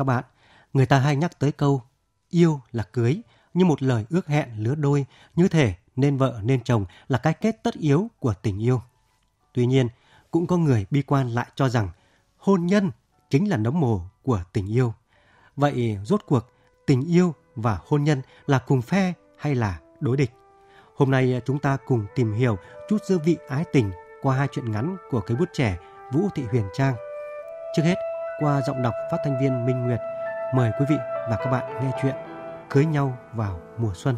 các bạn. Người ta hay nhắc tới câu yêu là cưới như một lời ước hẹn lứa đôi như thể nên vợ nên chồng là cái kết tất yếu của tình yêu. Tuy nhiên, cũng có người bi quan lại cho rằng hôn nhân chính là nấm mồ của tình yêu. Vậy rốt cuộc tình yêu và hôn nhân là cùng phe hay là đối địch? Hôm nay chúng ta cùng tìm hiểu chút dư vị ái tình qua hai chuyện ngắn của cây bút trẻ Vũ Thị Huyền Trang. Trước hết, qua giọng đọc phát thanh viên Minh Nguyệt. Mời quý vị và các bạn nghe chuyện Cưới nhau vào mùa xuân.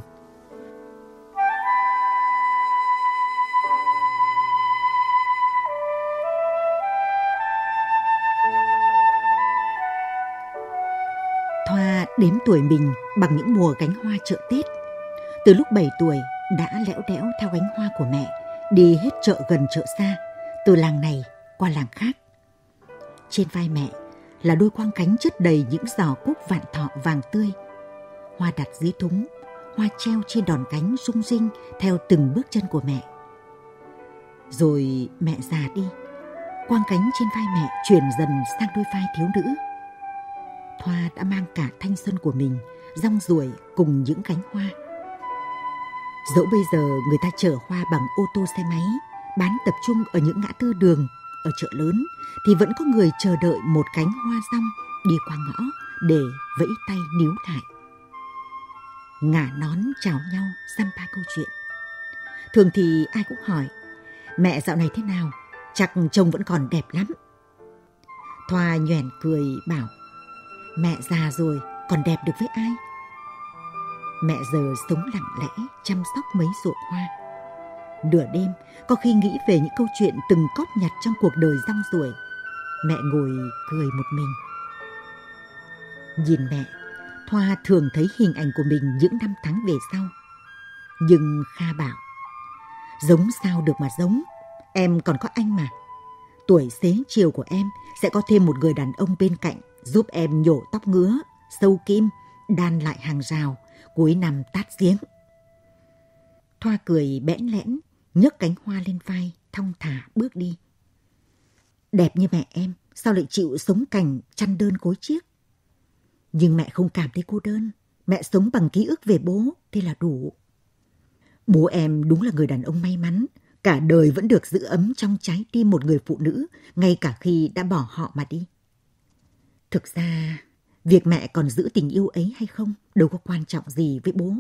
Thoa đếm tuổi mình bằng những mùa gánh hoa chợ Tết. Từ lúc 7 tuổi đã lẽo đẽo theo gánh hoa của mẹ, đi hết chợ gần chợ xa, từ làng này qua làng khác. Trên vai mẹ là đôi quang cánh chất đầy những giò cúc vạn thọ vàng tươi. Hoa đặt dưới thúng, hoa treo trên đòn cánh rung rinh theo từng bước chân của mẹ. Rồi mẹ già đi, quang cánh trên vai mẹ chuyển dần sang đôi vai thiếu nữ. Thoa đã mang cả thanh xuân của mình, rong ruổi cùng những cánh hoa. Dẫu bây giờ người ta chở hoa bằng ô tô xe máy, bán tập trung ở những ngã tư đường ở chợ lớn thì vẫn có người chờ đợi một cánh hoa rong đi qua ngõ để vẫy tay níu lại. Ngả nón chào nhau dăm ba câu chuyện. Thường thì ai cũng hỏi, mẹ dạo này thế nào, chắc trông vẫn còn đẹp lắm. Thoa nhoẻn cười bảo, mẹ già rồi còn đẹp được với ai? Mẹ giờ sống lặng lẽ chăm sóc mấy ruộng hoa Nửa đêm, có khi nghĩ về những câu chuyện từng cóp nhặt trong cuộc đời răng ruổi, mẹ ngồi cười một mình. Nhìn mẹ, Thoa thường thấy hình ảnh của mình những năm tháng về sau. Nhưng Kha bảo, giống sao được mà giống, em còn có anh mà. Tuổi xế chiều của em sẽ có thêm một người đàn ông bên cạnh giúp em nhổ tóc ngứa, sâu kim, đan lại hàng rào, cuối năm tát giếng. Thoa cười bẽn lẽn nhấc cánh hoa lên vai, thong thả bước đi. Đẹp như mẹ em, sao lại chịu sống cảnh chăn đơn cối chiếc? Nhưng mẹ không cảm thấy cô đơn, mẹ sống bằng ký ức về bố, thế là đủ. Bố em đúng là người đàn ông may mắn, cả đời vẫn được giữ ấm trong trái tim một người phụ nữ, ngay cả khi đã bỏ họ mà đi. Thực ra, việc mẹ còn giữ tình yêu ấy hay không đâu có quan trọng gì với bố.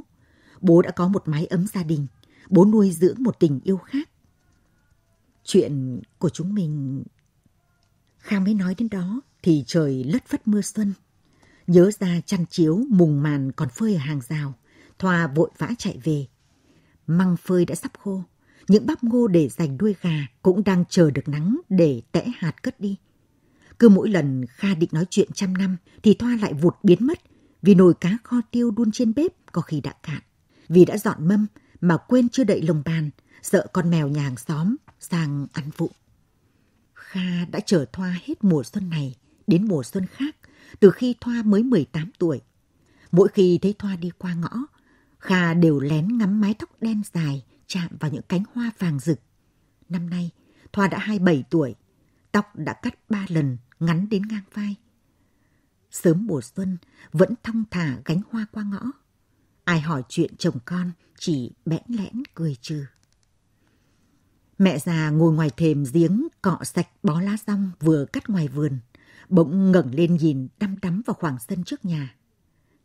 Bố đã có một mái ấm gia đình, bố nuôi dưỡng một tình yêu khác. Chuyện của chúng mình... Khang mới nói đến đó thì trời lất phất mưa xuân. Nhớ ra chăn chiếu mùng màn còn phơi ở hàng rào, Thoa vội vã chạy về. Măng phơi đã sắp khô, những bắp ngô để dành đuôi gà cũng đang chờ được nắng để tẽ hạt cất đi. Cứ mỗi lần Kha định nói chuyện trăm năm thì Thoa lại vụt biến mất vì nồi cá kho tiêu đun trên bếp có khi đã cạn. Vì đã dọn mâm mà quên chưa đậy lồng bàn, sợ con mèo nhà hàng xóm sang ăn vụ. Kha đã trở Thoa hết mùa xuân này đến mùa xuân khác, từ khi Thoa mới 18 tuổi. Mỗi khi thấy Thoa đi qua ngõ, Kha đều lén ngắm mái tóc đen dài chạm vào những cánh hoa vàng rực. Năm nay, Thoa đã 27 tuổi, tóc đã cắt ba lần, ngắn đến ngang vai. Sớm mùa xuân, vẫn thong thả gánh hoa qua ngõ. Ai hỏi chuyện chồng con chỉ bẽn lẽn cười trừ. Mẹ già ngồi ngoài thềm giếng cọ sạch bó lá rong vừa cắt ngoài vườn, bỗng ngẩng lên nhìn đăm đắm vào khoảng sân trước nhà.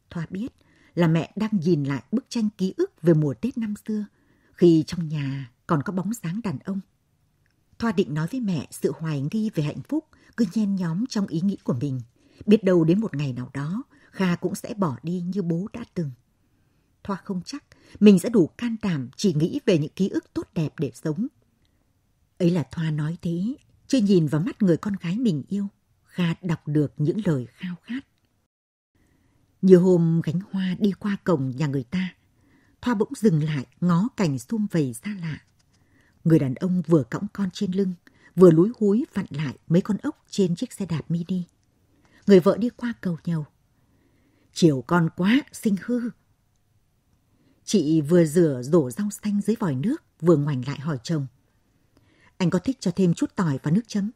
Thoa biết là mẹ đang nhìn lại bức tranh ký ức về mùa Tết năm xưa, khi trong nhà còn có bóng sáng đàn ông. Thoa định nói với mẹ sự hoài nghi về hạnh phúc cứ nhen nhóm trong ý nghĩ của mình. Biết đâu đến một ngày nào đó, Kha cũng sẽ bỏ đi như bố đã từng. Thoa không chắc mình sẽ đủ can đảm chỉ nghĩ về những ký ức tốt đẹp để sống. Ấy là Thoa nói thế, chưa nhìn vào mắt người con gái mình yêu, Kha đọc được những lời khao khát. nhiều hôm gánh hoa đi qua cổng nhà người ta, Thoa bỗng dừng lại ngó cảnh xum vầy xa lạ. Người đàn ông vừa cõng con trên lưng, vừa lúi húi vặn lại mấy con ốc trên chiếc xe đạp mini. Người vợ đi qua cầu nhầu. Chiều con quá, sinh hư, Chị vừa rửa rổ rau xanh dưới vòi nước, vừa ngoảnh lại hỏi chồng. Anh có thích cho thêm chút tỏi và nước chấm?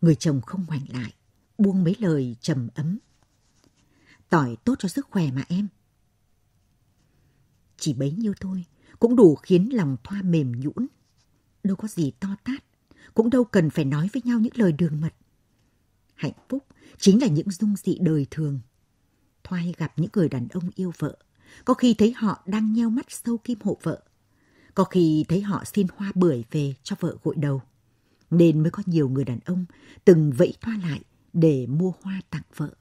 Người chồng không ngoảnh lại, buông mấy lời trầm ấm. Tỏi tốt cho sức khỏe mà em. Chỉ bấy nhiêu thôi, cũng đủ khiến lòng thoa mềm nhũn. Đâu có gì to tát, cũng đâu cần phải nói với nhau những lời đường mật. Hạnh phúc chính là những dung dị đời thường. Thoai gặp những người đàn ông yêu vợ có khi thấy họ đang nheo mắt sâu kim hộ vợ. Có khi thấy họ xin hoa bưởi về cho vợ gội đầu. Nên mới có nhiều người đàn ông từng vẫy hoa lại để mua hoa tặng vợ.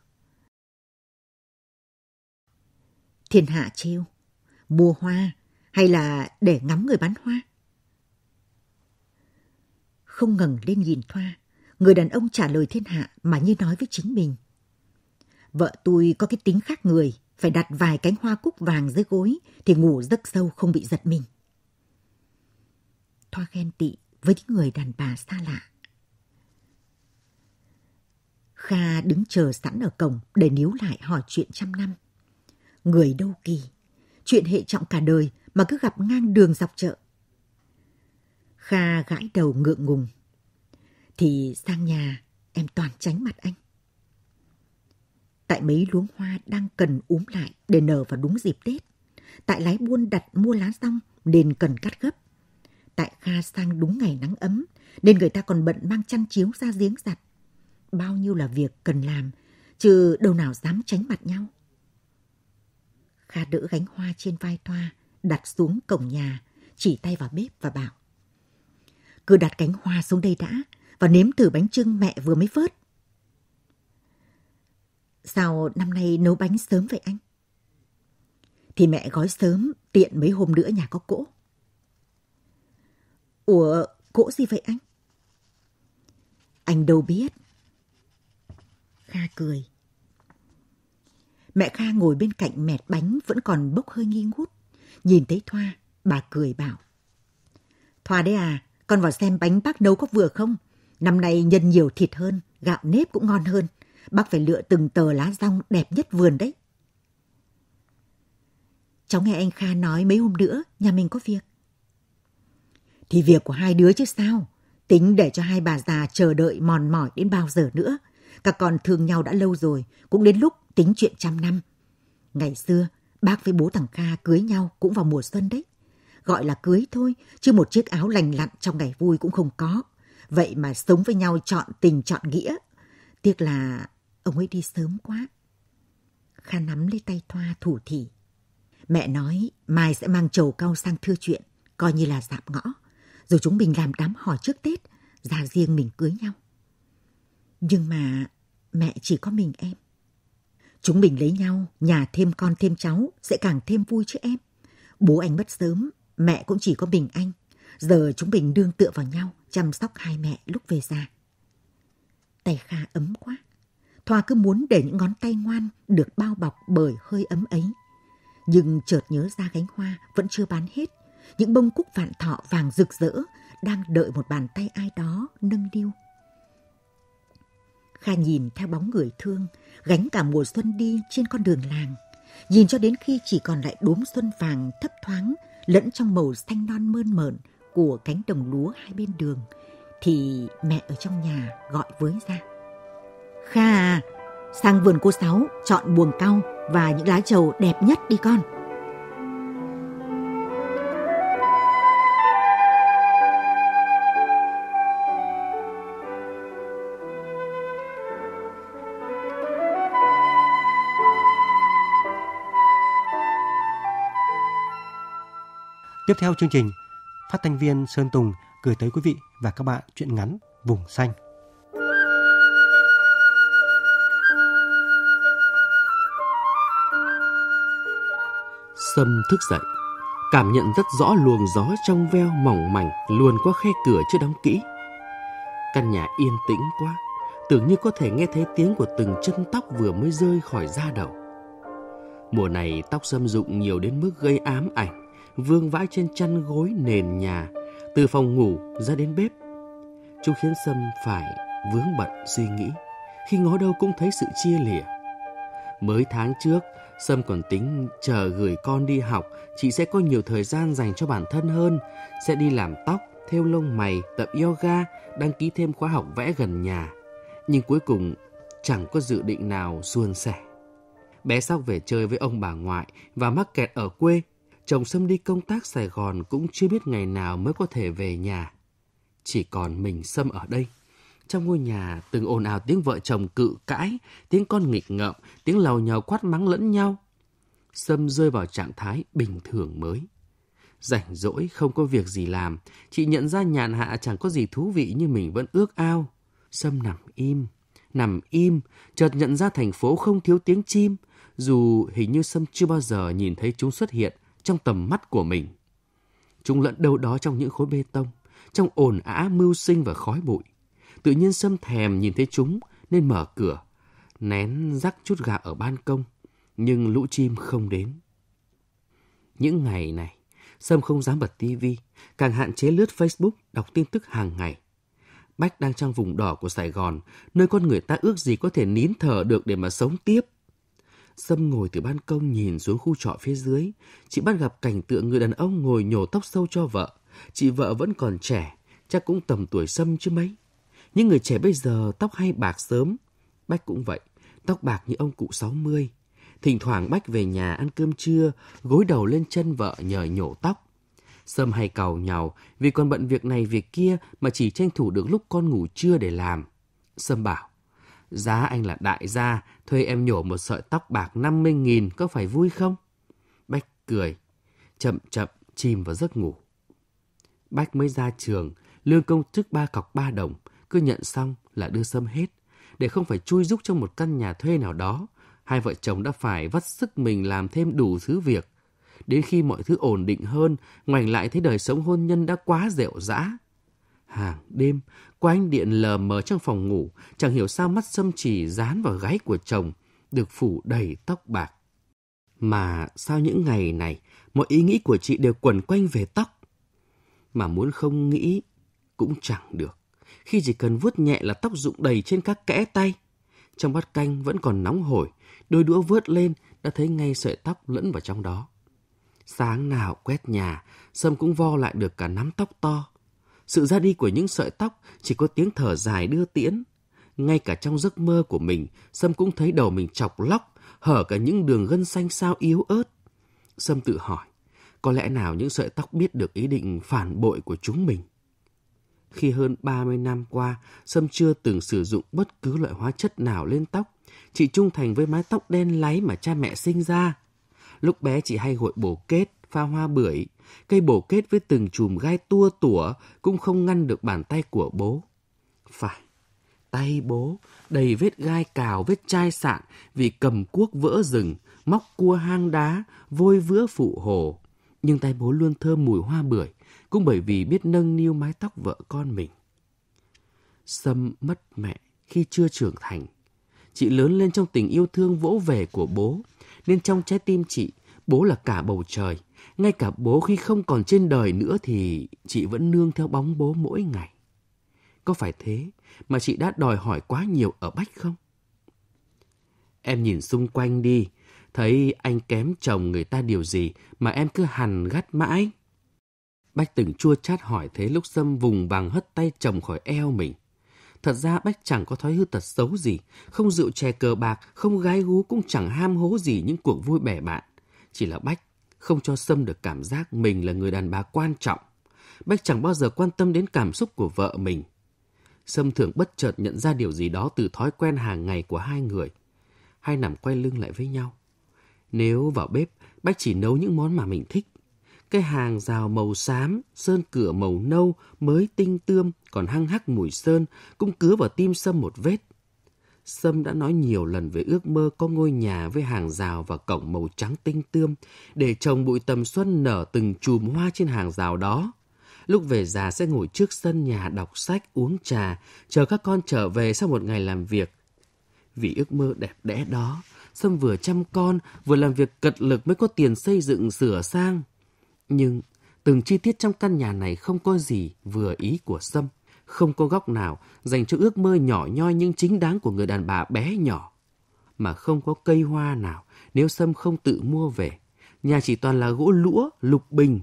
Thiên hạ trêu, mua hoa hay là để ngắm người bán hoa? Không ngẩng lên nhìn Thoa, người đàn ông trả lời thiên hạ mà như nói với chính mình. Vợ tôi có cái tính khác người, phải đặt vài cánh hoa cúc vàng dưới gối thì ngủ giấc sâu không bị giật mình. Thoa ghen tị với những người đàn bà xa lạ. Kha đứng chờ sẵn ở cổng để níu lại hỏi chuyện trăm năm. Người đâu kỳ, chuyện hệ trọng cả đời mà cứ gặp ngang đường dọc chợ. Kha gãi đầu ngượng ngùng. Thì sang nhà, em toàn tránh mặt anh tại mấy luống hoa đang cần úm lại để nở vào đúng dịp Tết. Tại lái buôn đặt mua lá xong nên cần cắt gấp. Tại Kha sang đúng ngày nắng ấm nên người ta còn bận mang chăn chiếu ra giếng giặt. Bao nhiêu là việc cần làm, chứ đâu nào dám tránh mặt nhau. Kha đỡ gánh hoa trên vai Thoa, đặt xuống cổng nhà, chỉ tay vào bếp và bảo. Cứ đặt cánh hoa xuống đây đã, và nếm thử bánh trưng mẹ vừa mới phớt. Sao năm nay nấu bánh sớm vậy anh? Thì mẹ gói sớm, tiện mấy hôm nữa nhà có cỗ. Ủa, cỗ gì vậy anh? Anh đâu biết. Kha cười. Mẹ Kha ngồi bên cạnh mẹt bánh vẫn còn bốc hơi nghi ngút. Nhìn thấy Thoa, bà cười bảo. Thoa đấy à, con vào xem bánh bác nấu có vừa không? Năm nay nhân nhiều thịt hơn, gạo nếp cũng ngon hơn. Bác phải lựa từng tờ lá rong đẹp nhất vườn đấy. Cháu nghe anh Kha nói mấy hôm nữa nhà mình có việc. Thì việc của hai đứa chứ sao? Tính để cho hai bà già chờ đợi mòn mỏi đến bao giờ nữa. Các con thương nhau đã lâu rồi, cũng đến lúc tính chuyện trăm năm. Ngày xưa, bác với bố thằng Kha cưới nhau cũng vào mùa xuân đấy. Gọi là cưới thôi, chứ một chiếc áo lành lặn trong ngày vui cũng không có. Vậy mà sống với nhau chọn tình chọn nghĩa. Tiếc là Ông ấy đi sớm quá. Kha nắm lấy tay Thoa thủ thỉ. Mẹ nói mai sẽ mang chầu cau sang thưa chuyện, coi như là dạm ngõ. Rồi chúng mình làm đám hỏi trước Tết, già riêng mình cưới nhau. Nhưng mà mẹ chỉ có mình em. Chúng mình lấy nhau, nhà thêm con thêm cháu sẽ càng thêm vui chứ em. Bố anh mất sớm, mẹ cũng chỉ có mình anh. Giờ chúng mình đương tựa vào nhau, chăm sóc hai mẹ lúc về già. Tay Kha ấm quá. Thoa cứ muốn để những ngón tay ngoan được bao bọc bởi hơi ấm ấy. Nhưng chợt nhớ ra gánh hoa vẫn chưa bán hết. Những bông cúc vạn thọ vàng rực rỡ đang đợi một bàn tay ai đó nâng niu. Kha nhìn theo bóng người thương, gánh cả mùa xuân đi trên con đường làng. Nhìn cho đến khi chỉ còn lại đốm xuân vàng thấp thoáng lẫn trong màu xanh non mơn mởn của cánh đồng lúa hai bên đường thì mẹ ở trong nhà gọi với ra. Kha à, sang vườn cô Sáu chọn buồng cau và những lá trầu đẹp nhất đi con. Tiếp theo chương trình, phát thanh viên Sơn Tùng gửi tới quý vị và các bạn chuyện ngắn Vùng Xanh. Sâm thức dậy, cảm nhận rất rõ luồng gió trong veo mỏng mảnh luồn qua khe cửa chưa đóng kỹ. Căn nhà yên tĩnh quá, tưởng như có thể nghe thấy tiếng của từng chân tóc vừa mới rơi khỏi da đầu. Mùa này tóc Sâm rụng nhiều đến mức gây ám ảnh, vương vãi trên chăn gối nền nhà, từ phòng ngủ ra đến bếp. Chúng khiến Sâm phải vướng bận suy nghĩ, khi ngó đâu cũng thấy sự chia lìa. Mới tháng trước, Sâm còn tính chờ gửi con đi học, chị sẽ có nhiều thời gian dành cho bản thân hơn, sẽ đi làm tóc, thêu lông mày, tập yoga, đăng ký thêm khóa học vẽ gần nhà. Nhưng cuối cùng chẳng có dự định nào suôn sẻ. Bé Sóc về chơi với ông bà ngoại và mắc kẹt ở quê. Chồng Sâm đi công tác Sài Gòn cũng chưa biết ngày nào mới có thể về nhà. Chỉ còn mình Sâm ở đây. Trong ngôi nhà từng ồn ào tiếng vợ chồng cự cãi, tiếng con nghịch ngợm, tiếng lầu nhào quát mắng lẫn nhau. Sâm rơi vào trạng thái bình thường mới. Rảnh rỗi không có việc gì làm, chị nhận ra nhàn hạ chẳng có gì thú vị như mình vẫn ước ao. Sâm nằm im, nằm im, chợt nhận ra thành phố không thiếu tiếng chim, dù hình như Sâm chưa bao giờ nhìn thấy chúng xuất hiện trong tầm mắt của mình. Chúng lẫn đâu đó trong những khối bê tông, trong ồn ả mưu sinh và khói bụi. Tự nhiên Sâm thèm nhìn thấy chúng nên mở cửa, nén rắc chút gà ở ban công, nhưng lũ chim không đến. Những ngày này, Sâm không dám bật tivi, càng hạn chế lướt Facebook đọc tin tức hàng ngày. Bách đang trong vùng đỏ của Sài Gòn, nơi con người ta ước gì có thể nín thở được để mà sống tiếp. Sâm ngồi từ ban công nhìn xuống khu trọ phía dưới, chị bắt gặp cảnh tượng người đàn ông ngồi nhổ tóc sâu cho vợ. Chị vợ vẫn còn trẻ, chắc cũng tầm tuổi Sâm chứ mấy. Những người trẻ bây giờ tóc hay bạc sớm, Bách cũng vậy, tóc bạc như ông cụ 60. Thỉnh thoảng Bách về nhà ăn cơm trưa, gối đầu lên chân vợ nhờ nhổ tóc. Sâm hay cầu nhau vì còn bận việc này việc kia mà chỉ tranh thủ được lúc con ngủ trưa để làm. Sâm bảo, giá anh là đại gia, thuê em nhổ một sợi tóc bạc 50.000 có phải vui không? Bách cười, chậm chậm chìm vào giấc ngủ. Bách mới ra trường, lương công chức ba cọc ba đồng, cứ nhận xong là đưa sâm hết, để không phải chui rúc trong một căn nhà thuê nào đó. Hai vợ chồng đã phải vắt sức mình làm thêm đủ thứ việc. Đến khi mọi thứ ổn định hơn, ngoảnh lại thấy đời sống hôn nhân đã quá dẻo rã Hàng đêm, qua ánh điện lờ mờ trong phòng ngủ, chẳng hiểu sao mắt sâm chỉ dán vào gáy của chồng, được phủ đầy tóc bạc. Mà sao những ngày này, mọi ý nghĩ của chị đều quẩn quanh về tóc? Mà muốn không nghĩ cũng chẳng được khi chỉ cần vuốt nhẹ là tóc rụng đầy trên các kẽ tay. Trong bát canh vẫn còn nóng hổi, đôi đũa vớt lên đã thấy ngay sợi tóc lẫn vào trong đó. Sáng nào quét nhà, Sâm cũng vo lại được cả nắm tóc to. Sự ra đi của những sợi tóc chỉ có tiếng thở dài đưa tiễn. Ngay cả trong giấc mơ của mình, Sâm cũng thấy đầu mình chọc lóc, hở cả những đường gân xanh sao yếu ớt. Sâm tự hỏi, có lẽ nào những sợi tóc biết được ý định phản bội của chúng mình? khi hơn 30 năm qua, Sâm chưa từng sử dụng bất cứ loại hóa chất nào lên tóc. Chị trung thành với mái tóc đen láy mà cha mẹ sinh ra. Lúc bé chị hay hội bổ kết, pha hoa bưởi. Cây bổ kết với từng chùm gai tua tủa cũng không ngăn được bàn tay của bố. Phải, tay bố đầy vết gai cào, vết chai sạn vì cầm cuốc vỡ rừng, móc cua hang đá, vôi vữa phụ hồ. Nhưng tay bố luôn thơm mùi hoa bưởi cũng bởi vì biết nâng niu mái tóc vợ con mình. Sâm mất mẹ khi chưa trưởng thành. Chị lớn lên trong tình yêu thương vỗ về của bố, nên trong trái tim chị, bố là cả bầu trời. Ngay cả bố khi không còn trên đời nữa thì chị vẫn nương theo bóng bố mỗi ngày. Có phải thế mà chị đã đòi hỏi quá nhiều ở Bách không? Em nhìn xung quanh đi, thấy anh kém chồng người ta điều gì mà em cứ hằn gắt mãi. Bách từng chua chát hỏi thế lúc Sâm vùng vàng hất tay chồng khỏi eo mình. Thật ra Bách chẳng có thói hư tật xấu gì, không rượu chè cờ bạc, không gái gú cũng chẳng ham hố gì những cuộc vui bẻ bạn. Chỉ là Bách không cho Sâm được cảm giác mình là người đàn bà quan trọng. Bách chẳng bao giờ quan tâm đến cảm xúc của vợ mình. Sâm thường bất chợt nhận ra điều gì đó từ thói quen hàng ngày của hai người. Hai nằm quay lưng lại với nhau. Nếu vào bếp, Bách chỉ nấu những món mà mình thích cái hàng rào màu xám, sơn cửa màu nâu mới tinh tươm còn hăng hắc mùi sơn cũng cứa vào tim Sâm một vết. Sâm đã nói nhiều lần về ước mơ có ngôi nhà với hàng rào và cổng màu trắng tinh tươm để trồng bụi tầm xuân nở từng chùm hoa trên hàng rào đó. Lúc về già sẽ ngồi trước sân nhà đọc sách, uống trà, chờ các con trở về sau một ngày làm việc. Vì ước mơ đẹp đẽ đó, Sâm vừa chăm con, vừa làm việc cật lực mới có tiền xây dựng sửa sang. Nhưng từng chi tiết trong căn nhà này không có gì vừa ý của Sâm, không có góc nào dành cho ước mơ nhỏ nhoi nhưng chính đáng của người đàn bà bé nhỏ. Mà không có cây hoa nào nếu Sâm không tự mua về. Nhà chỉ toàn là gỗ lũa, lục bình.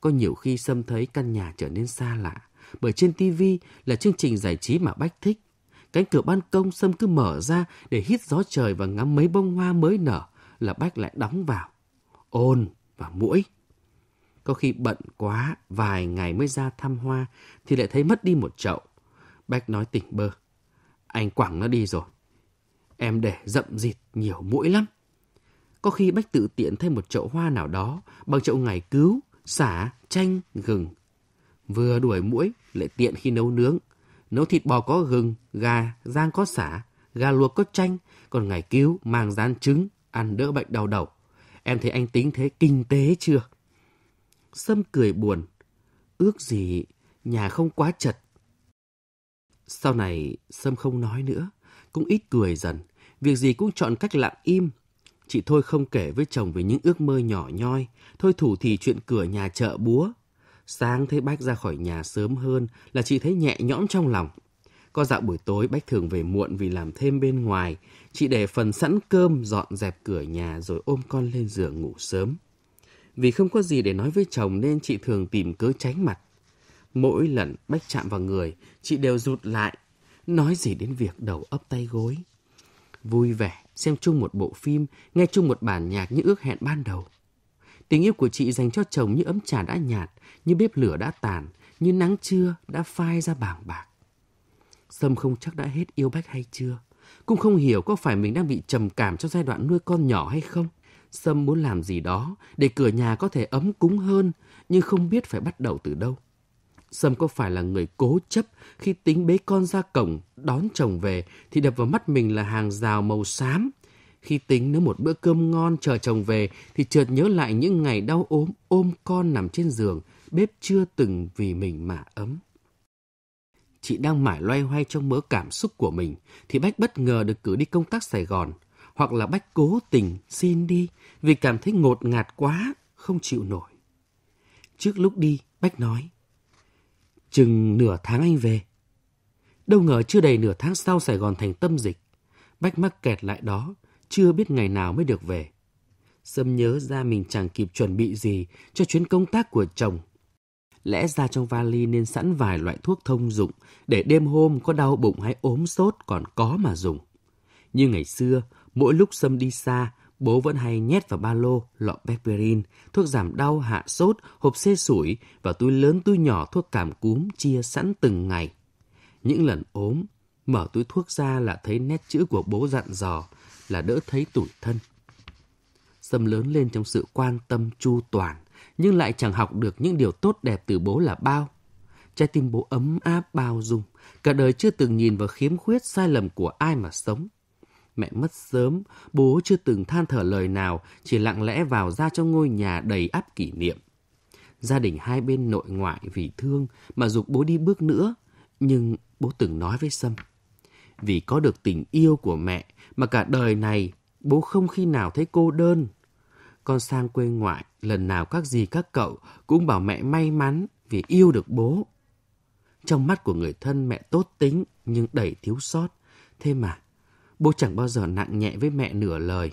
Có nhiều khi Sâm thấy căn nhà trở nên xa lạ, bởi trên tivi là chương trình giải trí mà Bách thích. Cánh cửa ban công Sâm cứ mở ra để hít gió trời và ngắm mấy bông hoa mới nở là Bách lại đóng vào. Ôn và mũi có khi bận quá vài ngày mới ra thăm hoa thì lại thấy mất đi một chậu. Bách nói tỉnh bơ. Anh quẳng nó đi rồi. Em để rậm rịt nhiều mũi lắm. Có khi Bách tự tiện thêm một chậu hoa nào đó bằng chậu ngày cứu, xả, chanh, gừng. Vừa đuổi mũi, lại tiện khi nấu nướng. Nấu thịt bò có gừng, gà, rang có xả, gà luộc có chanh, còn ngày cứu mang rán trứng, ăn đỡ bệnh đau đầu. Em thấy anh tính thế kinh tế chưa? Sâm cười buồn. Ước gì nhà không quá chật. Sau này Sâm không nói nữa, cũng ít cười dần, việc gì cũng chọn cách lặng im. Chị thôi không kể với chồng về những ước mơ nhỏ nhoi, thôi thủ thì chuyện cửa nhà chợ búa. Sáng thấy bách ra khỏi nhà sớm hơn là chị thấy nhẹ nhõm trong lòng. Có dạo buổi tối bách thường về muộn vì làm thêm bên ngoài, chị để phần sẵn cơm dọn dẹp cửa nhà rồi ôm con lên giường ngủ sớm. Vì không có gì để nói với chồng nên chị thường tìm cớ tránh mặt. Mỗi lần bách chạm vào người, chị đều rụt lại, nói gì đến việc đầu ấp tay gối. Vui vẻ, xem chung một bộ phim, nghe chung một bản nhạc như ước hẹn ban đầu. Tình yêu của chị dành cho chồng như ấm trà đã nhạt, như bếp lửa đã tàn, như nắng trưa đã phai ra bảng bạc. Sâm không chắc đã hết yêu Bách hay chưa, cũng không hiểu có phải mình đang bị trầm cảm trong giai đoạn nuôi con nhỏ hay không. Sâm muốn làm gì đó để cửa nhà có thể ấm cúng hơn, nhưng không biết phải bắt đầu từ đâu. Sâm có phải là người cố chấp khi tính bế con ra cổng, đón chồng về thì đập vào mắt mình là hàng rào màu xám. Khi tính nếu một bữa cơm ngon chờ chồng về thì chợt nhớ lại những ngày đau ốm ôm con nằm trên giường, bếp chưa từng vì mình mà ấm. Chị đang mải loay hoay trong mớ cảm xúc của mình thì Bách bất ngờ được cử đi công tác Sài Gòn – hoặc là bách cố tình xin đi vì cảm thấy ngột ngạt quá, không chịu nổi. Trước lúc đi, Bách nói, chừng nửa tháng anh về. Đâu ngờ chưa đầy nửa tháng sau Sài Gòn thành tâm dịch, Bách mắc kẹt lại đó, chưa biết ngày nào mới được về. Sâm nhớ ra mình chẳng kịp chuẩn bị gì cho chuyến công tác của chồng. Lẽ ra trong vali nên sẵn vài loại thuốc thông dụng để đêm hôm có đau bụng hay ốm sốt còn có mà dùng. Như ngày xưa, Mỗi lúc Sâm đi xa, bố vẫn hay nhét vào ba lô lọ Beperin, thuốc giảm đau hạ sốt, hộp xê sủi và túi lớn túi nhỏ thuốc cảm cúm chia sẵn từng ngày. Những lần ốm, mở túi thuốc ra là thấy nét chữ của bố dặn dò là đỡ thấy tủi thân. Sâm lớn lên trong sự quan tâm chu toàn, nhưng lại chẳng học được những điều tốt đẹp từ bố là bao. Trái tim bố ấm áp bao dung, cả đời chưa từng nhìn vào khiếm khuyết sai lầm của ai mà sống. Mẹ mất sớm, bố chưa từng than thở lời nào, chỉ lặng lẽ vào ra trong ngôi nhà đầy áp kỷ niệm. Gia đình hai bên nội ngoại vì thương mà dục bố đi bước nữa, nhưng bố từng nói với Sâm. Vì có được tình yêu của mẹ mà cả đời này bố không khi nào thấy cô đơn. Con sang quê ngoại, lần nào các dì các cậu cũng bảo mẹ may mắn vì yêu được bố. Trong mắt của người thân mẹ tốt tính nhưng đầy thiếu sót. Thế mà bố chẳng bao giờ nặng nhẹ với mẹ nửa lời.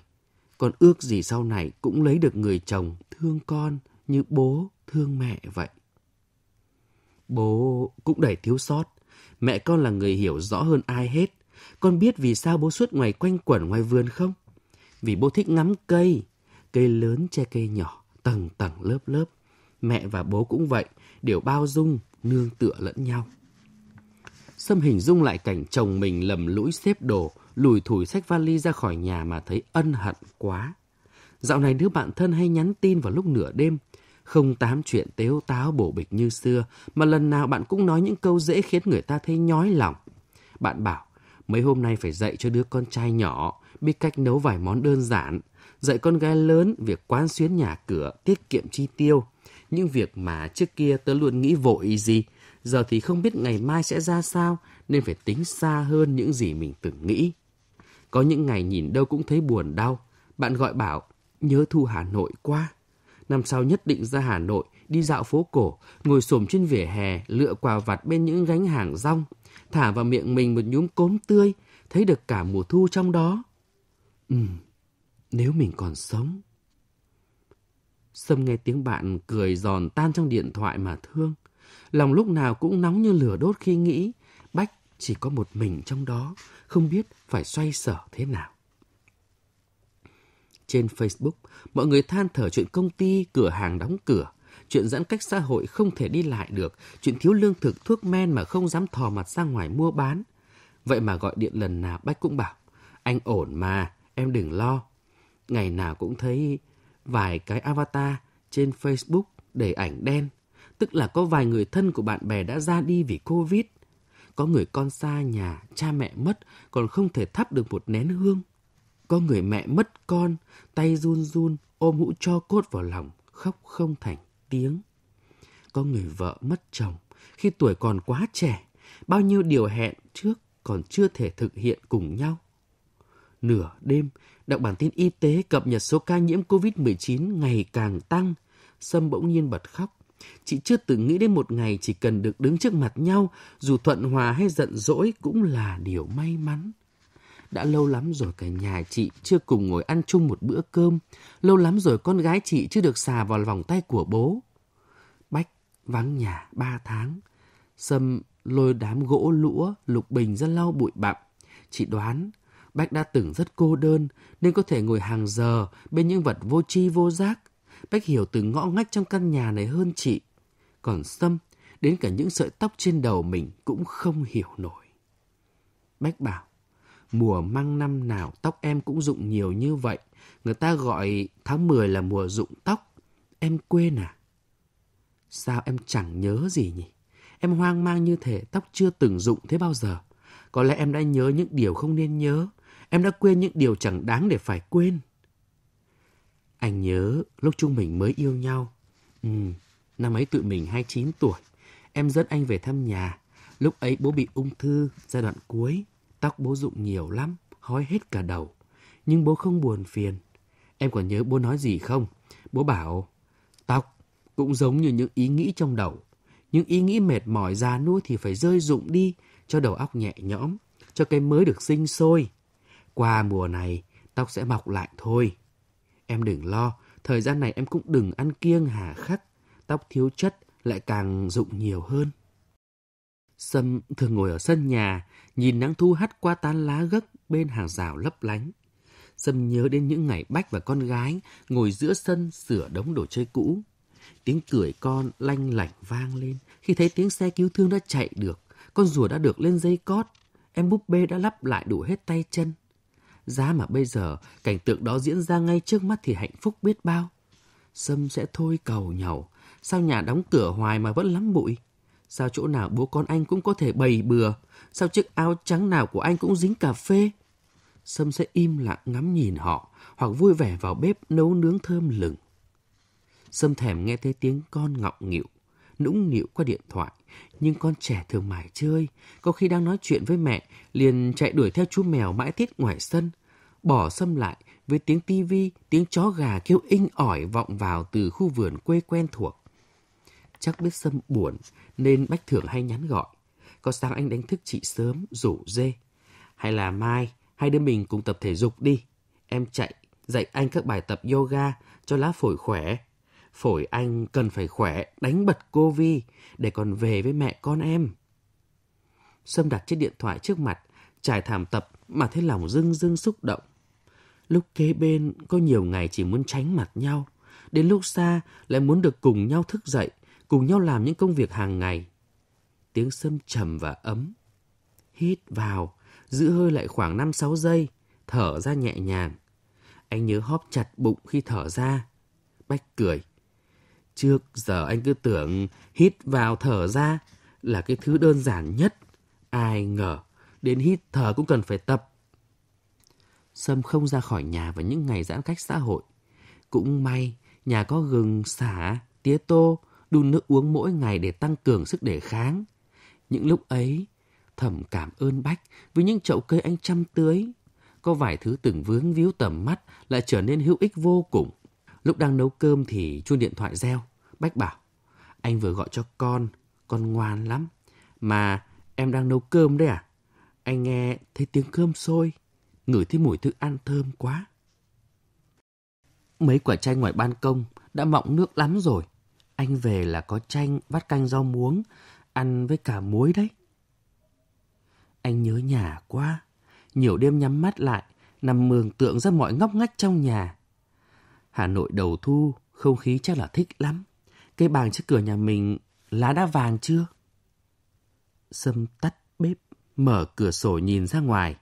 Con ước gì sau này cũng lấy được người chồng thương con như bố thương mẹ vậy. Bố cũng đầy thiếu sót. Mẹ con là người hiểu rõ hơn ai hết. Con biết vì sao bố suốt ngày quanh quẩn ngoài vườn không? Vì bố thích ngắm cây. Cây lớn che cây nhỏ, tầng tầng lớp lớp. Mẹ và bố cũng vậy, đều bao dung, nương tựa lẫn nhau. Sâm hình dung lại cảnh chồng mình lầm lũi xếp đồ, lùi thủi xách vali ra khỏi nhà mà thấy ân hận quá. Dạo này đứa bạn thân hay nhắn tin vào lúc nửa đêm, không tám chuyện tếu táo bổ bịch như xưa, mà lần nào bạn cũng nói những câu dễ khiến người ta thấy nhói lòng. Bạn bảo, mấy hôm nay phải dạy cho đứa con trai nhỏ, biết cách nấu vài món đơn giản, dạy con gái lớn việc quán xuyến nhà cửa, tiết kiệm chi tiêu. Những việc mà trước kia tớ luôn nghĩ vội gì, giờ thì không biết ngày mai sẽ ra sao, nên phải tính xa hơn những gì mình từng nghĩ. Có những ngày nhìn đâu cũng thấy buồn đau. Bạn gọi bảo, nhớ thu Hà Nội quá. Năm sau nhất định ra Hà Nội, đi dạo phố cổ, ngồi xổm trên vỉa hè, lựa quà vặt bên những gánh hàng rong, thả vào miệng mình một nhúm cốm tươi, thấy được cả mùa thu trong đó. Ừm, nếu mình còn sống. Sâm nghe tiếng bạn cười giòn tan trong điện thoại mà thương. Lòng lúc nào cũng nóng như lửa đốt khi nghĩ Bách chỉ có một mình trong đó không biết phải xoay sở thế nào. Trên Facebook, mọi người than thở chuyện công ty, cửa hàng đóng cửa, chuyện giãn cách xã hội không thể đi lại được, chuyện thiếu lương thực, thuốc men mà không dám thò mặt ra ngoài mua bán. Vậy mà gọi điện lần nào Bách cũng bảo, anh ổn mà, em đừng lo. Ngày nào cũng thấy vài cái avatar trên Facebook để ảnh đen, tức là có vài người thân của bạn bè đã ra đi vì Covid – có người con xa nhà, cha mẹ mất, còn không thể thắp được một nén hương. Có người mẹ mất con, tay run run, ôm hũ cho cốt vào lòng, khóc không thành tiếng. Có người vợ mất chồng, khi tuổi còn quá trẻ, bao nhiêu điều hẹn trước còn chưa thể thực hiện cùng nhau. Nửa đêm, đọc bản tin y tế cập nhật số ca nhiễm COVID-19 ngày càng tăng, Sâm bỗng nhiên bật khóc Chị chưa từng nghĩ đến một ngày chỉ cần được đứng trước mặt nhau, dù thuận hòa hay giận dỗi cũng là điều may mắn. Đã lâu lắm rồi cả nhà chị chưa cùng ngồi ăn chung một bữa cơm, lâu lắm rồi con gái chị chưa được xà vào vòng tay của bố. Bách vắng nhà ba tháng, Sâm lôi đám gỗ lũa, lục bình ra lau bụi bặm. Chị đoán Bách đã từng rất cô đơn nên có thể ngồi hàng giờ bên những vật vô tri vô giác Bách hiểu từ ngõ ngách trong căn nhà này hơn chị. Còn Sâm, đến cả những sợi tóc trên đầu mình cũng không hiểu nổi. Bách bảo, mùa măng năm nào tóc em cũng rụng nhiều như vậy. Người ta gọi tháng 10 là mùa rụng tóc. Em quên à? Sao em chẳng nhớ gì nhỉ? Em hoang mang như thể tóc chưa từng rụng thế bao giờ. Có lẽ em đã nhớ những điều không nên nhớ. Em đã quên những điều chẳng đáng để phải quên. Anh nhớ lúc chúng mình mới yêu nhau. Ừ, năm ấy tụi mình 29 tuổi. Em dẫn anh về thăm nhà. Lúc ấy bố bị ung thư giai đoạn cuối. Tóc bố rụng nhiều lắm, hói hết cả đầu. Nhưng bố không buồn phiền. Em còn nhớ bố nói gì không? Bố bảo, tóc cũng giống như những ý nghĩ trong đầu. Những ý nghĩ mệt mỏi già nuôi thì phải rơi rụng đi cho đầu óc nhẹ nhõm, cho cây mới được sinh sôi. Qua mùa này, tóc sẽ mọc lại thôi. Em đừng lo, thời gian này em cũng đừng ăn kiêng hà khắc, tóc thiếu chất lại càng rụng nhiều hơn. Sâm thường ngồi ở sân nhà, nhìn nắng thu hắt qua tán lá gấc bên hàng rào lấp lánh. Sâm nhớ đến những ngày Bách và con gái ngồi giữa sân sửa đống đồ chơi cũ. Tiếng cười con lanh lảnh vang lên khi thấy tiếng xe cứu thương đã chạy được, con rùa đã được lên dây cót, em búp bê đã lắp lại đủ hết tay chân. Giá mà bây giờ cảnh tượng đó diễn ra ngay trước mắt thì hạnh phúc biết bao. Sâm sẽ thôi cầu nhầu, sao nhà đóng cửa hoài mà vẫn lắm bụi? Sao chỗ nào bố con anh cũng có thể bầy bừa? Sao chiếc áo trắng nào của anh cũng dính cà phê? Sâm sẽ im lặng ngắm nhìn họ hoặc vui vẻ vào bếp nấu nướng thơm lừng. Sâm thèm nghe thấy tiếng con ngọng nghịu, nũng nịu qua điện thoại nhưng con trẻ thường mải chơi, có khi đang nói chuyện với mẹ, liền chạy đuổi theo chú mèo mãi tít ngoài sân, bỏ sâm lại với tiếng tivi, tiếng chó gà kêu inh ỏi vọng vào từ khu vườn quê quen thuộc. Chắc biết sâm buồn nên Bách Thưởng hay nhắn gọi. Có sáng anh đánh thức chị sớm, rủ dê. Hay là mai, hai đứa mình cùng tập thể dục đi. Em chạy, dạy anh các bài tập yoga cho lá phổi khỏe phổi anh cần phải khỏe, đánh bật cô Vi để còn về với mẹ con em. Sâm đặt chiếc điện thoại trước mặt, trải thảm tập mà thấy lòng dưng dưng xúc động. Lúc kế bên có nhiều ngày chỉ muốn tránh mặt nhau, đến lúc xa lại muốn được cùng nhau thức dậy, cùng nhau làm những công việc hàng ngày. Tiếng sâm trầm và ấm. Hít vào, giữ hơi lại khoảng năm sáu giây, thở ra nhẹ nhàng. Anh nhớ hóp chặt bụng khi thở ra. Bách cười. Trước giờ anh cứ tưởng hít vào thở ra là cái thứ đơn giản nhất. Ai ngờ, đến hít thở cũng cần phải tập. Sâm không ra khỏi nhà vào những ngày giãn cách xã hội. Cũng may, nhà có gừng, xả, tía tô, đun nước uống mỗi ngày để tăng cường sức đề kháng. Những lúc ấy, thầm cảm ơn Bách với những chậu cây anh chăm tưới. Có vài thứ từng vướng víu tầm mắt lại trở nên hữu ích vô cùng. Lúc đang nấu cơm thì chuông điện thoại reo. Bách bảo, anh vừa gọi cho con, con ngoan lắm. Mà em đang nấu cơm đấy à? Anh nghe thấy tiếng cơm sôi, ngửi thấy mùi thức ăn thơm quá. Mấy quả chanh ngoài ban công đã mọng nước lắm rồi. Anh về là có chanh, vắt canh rau muống, ăn với cả muối đấy. Anh nhớ nhà quá. Nhiều đêm nhắm mắt lại, nằm mường tượng ra mọi ngóc ngách trong nhà. Hà Nội đầu thu, không khí chắc là thích lắm. Cây bàng trước cửa nhà mình lá đã vàng chưa? Sâm tắt bếp, mở cửa sổ nhìn ra ngoài.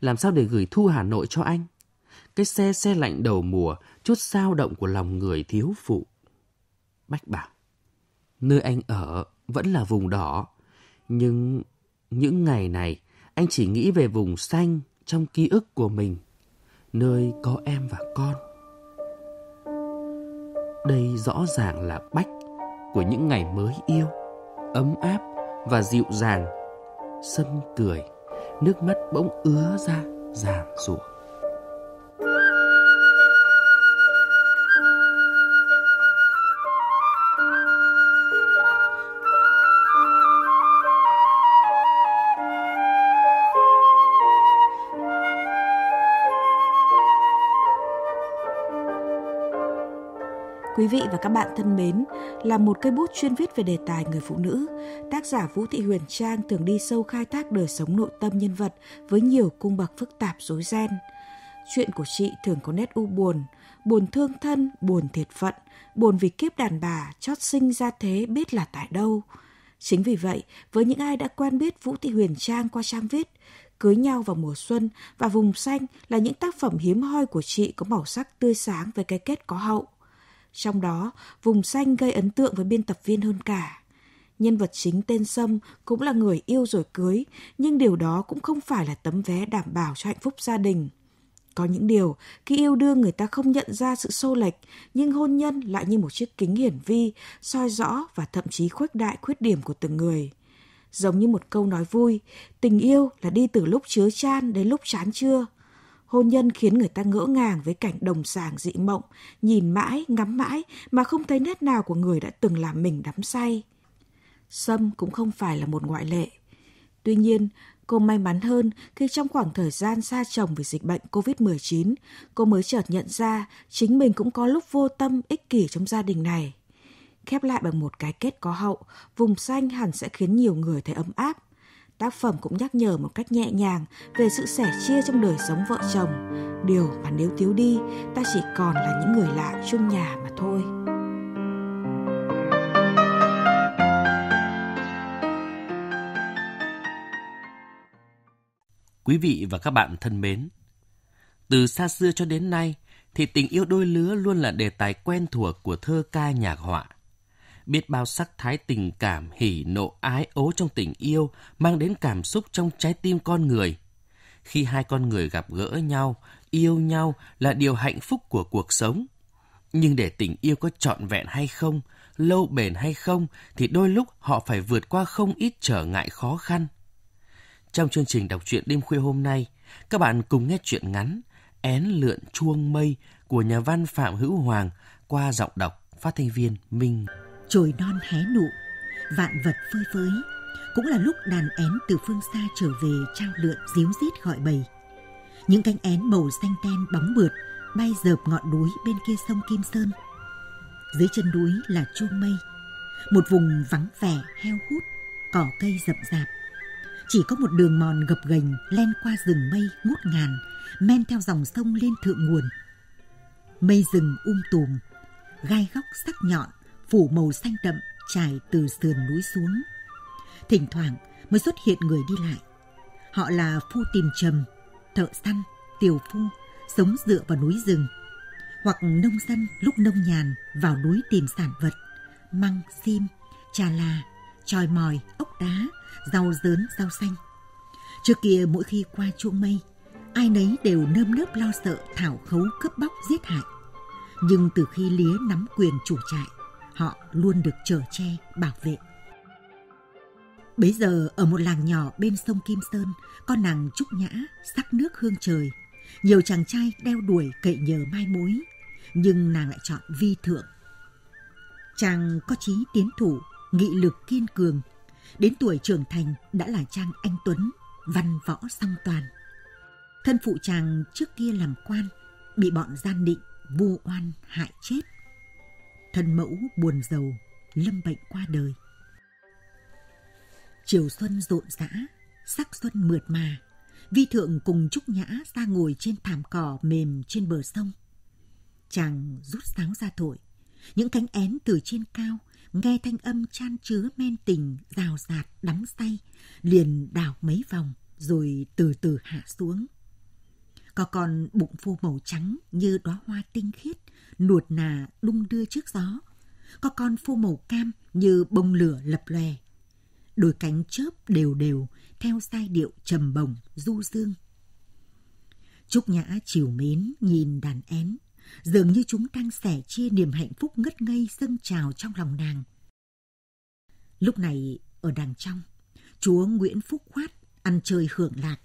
Làm sao để gửi thu Hà Nội cho anh? Cái xe xe lạnh đầu mùa, chút sao động của lòng người thiếu phụ. Bách bảo, nơi anh ở vẫn là vùng đỏ. Nhưng những ngày này, anh chỉ nghĩ về vùng xanh trong ký ức của mình. Nơi có em và con. Đây rõ ràng là bách của những ngày mới yêu, ấm áp và dịu dàng. sâm cười, nước mắt bỗng ứa ra, giảm ruộng. Quý vị và các bạn thân mến, là một cây bút chuyên viết về đề tài người phụ nữ, tác giả Vũ Thị Huyền Trang thường đi sâu khai thác đời sống nội tâm nhân vật với nhiều cung bậc phức tạp rối ren. Chuyện của chị thường có nét u buồn, buồn thương thân, buồn thiệt phận, buồn vì kiếp đàn bà, chót sinh ra thế biết là tại đâu. Chính vì vậy, với những ai đã quen biết Vũ Thị Huyền Trang qua trang viết, Cưới nhau vào mùa xuân và Vùng xanh là những tác phẩm hiếm hoi của chị có màu sắc tươi sáng với cái kết có hậu trong đó, vùng xanh gây ấn tượng với biên tập viên hơn cả. Nhân vật chính tên Sâm cũng là người yêu rồi cưới, nhưng điều đó cũng không phải là tấm vé đảm bảo cho hạnh phúc gia đình. Có những điều, khi yêu đương người ta không nhận ra sự sâu lệch, nhưng hôn nhân lại như một chiếc kính hiển vi, soi rõ và thậm chí khuếch đại khuyết điểm của từng người. Giống như một câu nói vui, tình yêu là đi từ lúc chứa chan đến lúc chán chưa hôn nhân khiến người ta ngỡ ngàng với cảnh đồng sàng dị mộng, nhìn mãi, ngắm mãi mà không thấy nét nào của người đã từng làm mình đắm say. Sâm cũng không phải là một ngoại lệ. Tuy nhiên, cô may mắn hơn khi trong khoảng thời gian xa chồng vì dịch bệnh COVID-19, cô mới chợt nhận ra chính mình cũng có lúc vô tâm ích kỷ trong gia đình này. Khép lại bằng một cái kết có hậu, vùng xanh hẳn sẽ khiến nhiều người thấy ấm áp, Tác phẩm cũng nhắc nhở một cách nhẹ nhàng về sự sẻ chia trong đời sống vợ chồng, điều mà nếu thiếu đi, ta chỉ còn là những người lạ chung nhà mà thôi. Quý vị và các bạn thân mến, từ xa xưa cho đến nay thì tình yêu đôi lứa luôn là đề tài quen thuộc của thơ ca nhạc họa biết bao sắc thái tình cảm hỉ nộ ái ố trong tình yêu mang đến cảm xúc trong trái tim con người khi hai con người gặp gỡ nhau yêu nhau là điều hạnh phúc của cuộc sống nhưng để tình yêu có trọn vẹn hay không lâu bền hay không thì đôi lúc họ phải vượt qua không ít trở ngại khó khăn trong chương trình đọc truyện đêm khuya hôm nay các bạn cùng nghe truyện ngắn én lượn chuông mây của nhà văn phạm hữu hoàng qua giọng đọc phát thanh viên minh Trồi non hé nụ, vạn vật phơi phới, cũng là lúc đàn én từ phương xa trở về trao lượn díu rít gọi bầy. Những cánh én màu xanh đen bóng bượt bay dợp ngọn núi bên kia sông Kim Sơn. Dưới chân núi là chuông mây, một vùng vắng vẻ heo hút, cỏ cây rậm rạp. Chỉ có một đường mòn gập ghềnh len qua rừng mây ngút ngàn, men theo dòng sông lên thượng nguồn. Mây rừng um tùm, gai góc sắc nhọn phủ màu xanh đậm trải từ sườn núi xuống. Thỉnh thoảng mới xuất hiện người đi lại. Họ là phu tìm trầm, thợ săn, tiểu phu, sống dựa vào núi rừng. Hoặc nông dân lúc nông nhàn vào núi tìm sản vật, măng, sim, trà là, tròi mòi, ốc đá, rau dớn, rau xanh. Trước kia mỗi khi qua chuông mây, ai nấy đều nơm nớp lo sợ thảo khấu cướp bóc giết hại. Nhưng từ khi lía nắm quyền chủ trại, họ luôn được chở che, bảo vệ. Bấy giờ ở một làng nhỏ bên sông Kim Sơn, con nàng Trúc Nhã sắc nước hương trời. Nhiều chàng trai đeo đuổi cậy nhờ mai mối, nhưng nàng lại chọn vi thượng. Chàng có chí tiến thủ, nghị lực kiên cường. Đến tuổi trưởng thành đã là chàng anh Tuấn, văn võ song toàn. Thân phụ chàng trước kia làm quan, bị bọn gian định vu oan hại chết thân mẫu buồn giàu, lâm bệnh qua đời. Chiều xuân rộn rã, sắc xuân mượt mà, vi thượng cùng Trúc Nhã ra ngồi trên thảm cỏ mềm trên bờ sông. Chàng rút sáng ra thổi, những cánh én từ trên cao nghe thanh âm chan chứa men tình rào rạt đắm say liền đảo mấy vòng rồi từ từ hạ xuống có con bụng phô màu trắng như đóa hoa tinh khiết nuột nà đung đưa trước gió. Có con phô màu cam như bông lửa lập lòe. Đôi cánh chớp đều đều theo sai điệu trầm bồng du dương. Trúc Nhã chiều mến nhìn đàn én, dường như chúng đang sẻ chia niềm hạnh phúc ngất ngây dâng trào trong lòng nàng. Lúc này ở đàng trong, chúa Nguyễn Phúc Khoát ăn chơi hưởng lạc.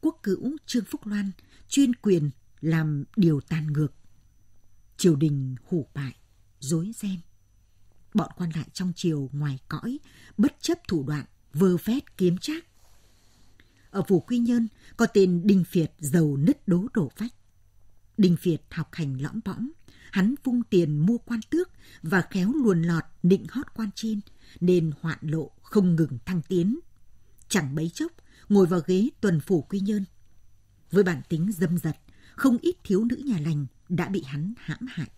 Quốc cữu Trương Phúc Loan chuyên quyền làm điều tàn ngược triều đình hủ bại, dối ren. Bọn quan lại trong triều ngoài cõi, bất chấp thủ đoạn, vơ vét kiếm trác. Ở phủ Quy Nhơn có tên Đinh Phiệt giàu nứt đố đổ vách. Đinh Phiệt học hành lõm bõm, hắn vung tiền mua quan tước và khéo luồn lọt định hót quan trên, nên hoạn lộ không ngừng thăng tiến. Chẳng bấy chốc, ngồi vào ghế tuần phủ Quy Nhơn. Với bản tính dâm dật, không ít thiếu nữ nhà lành đã bị hắn hãm hại.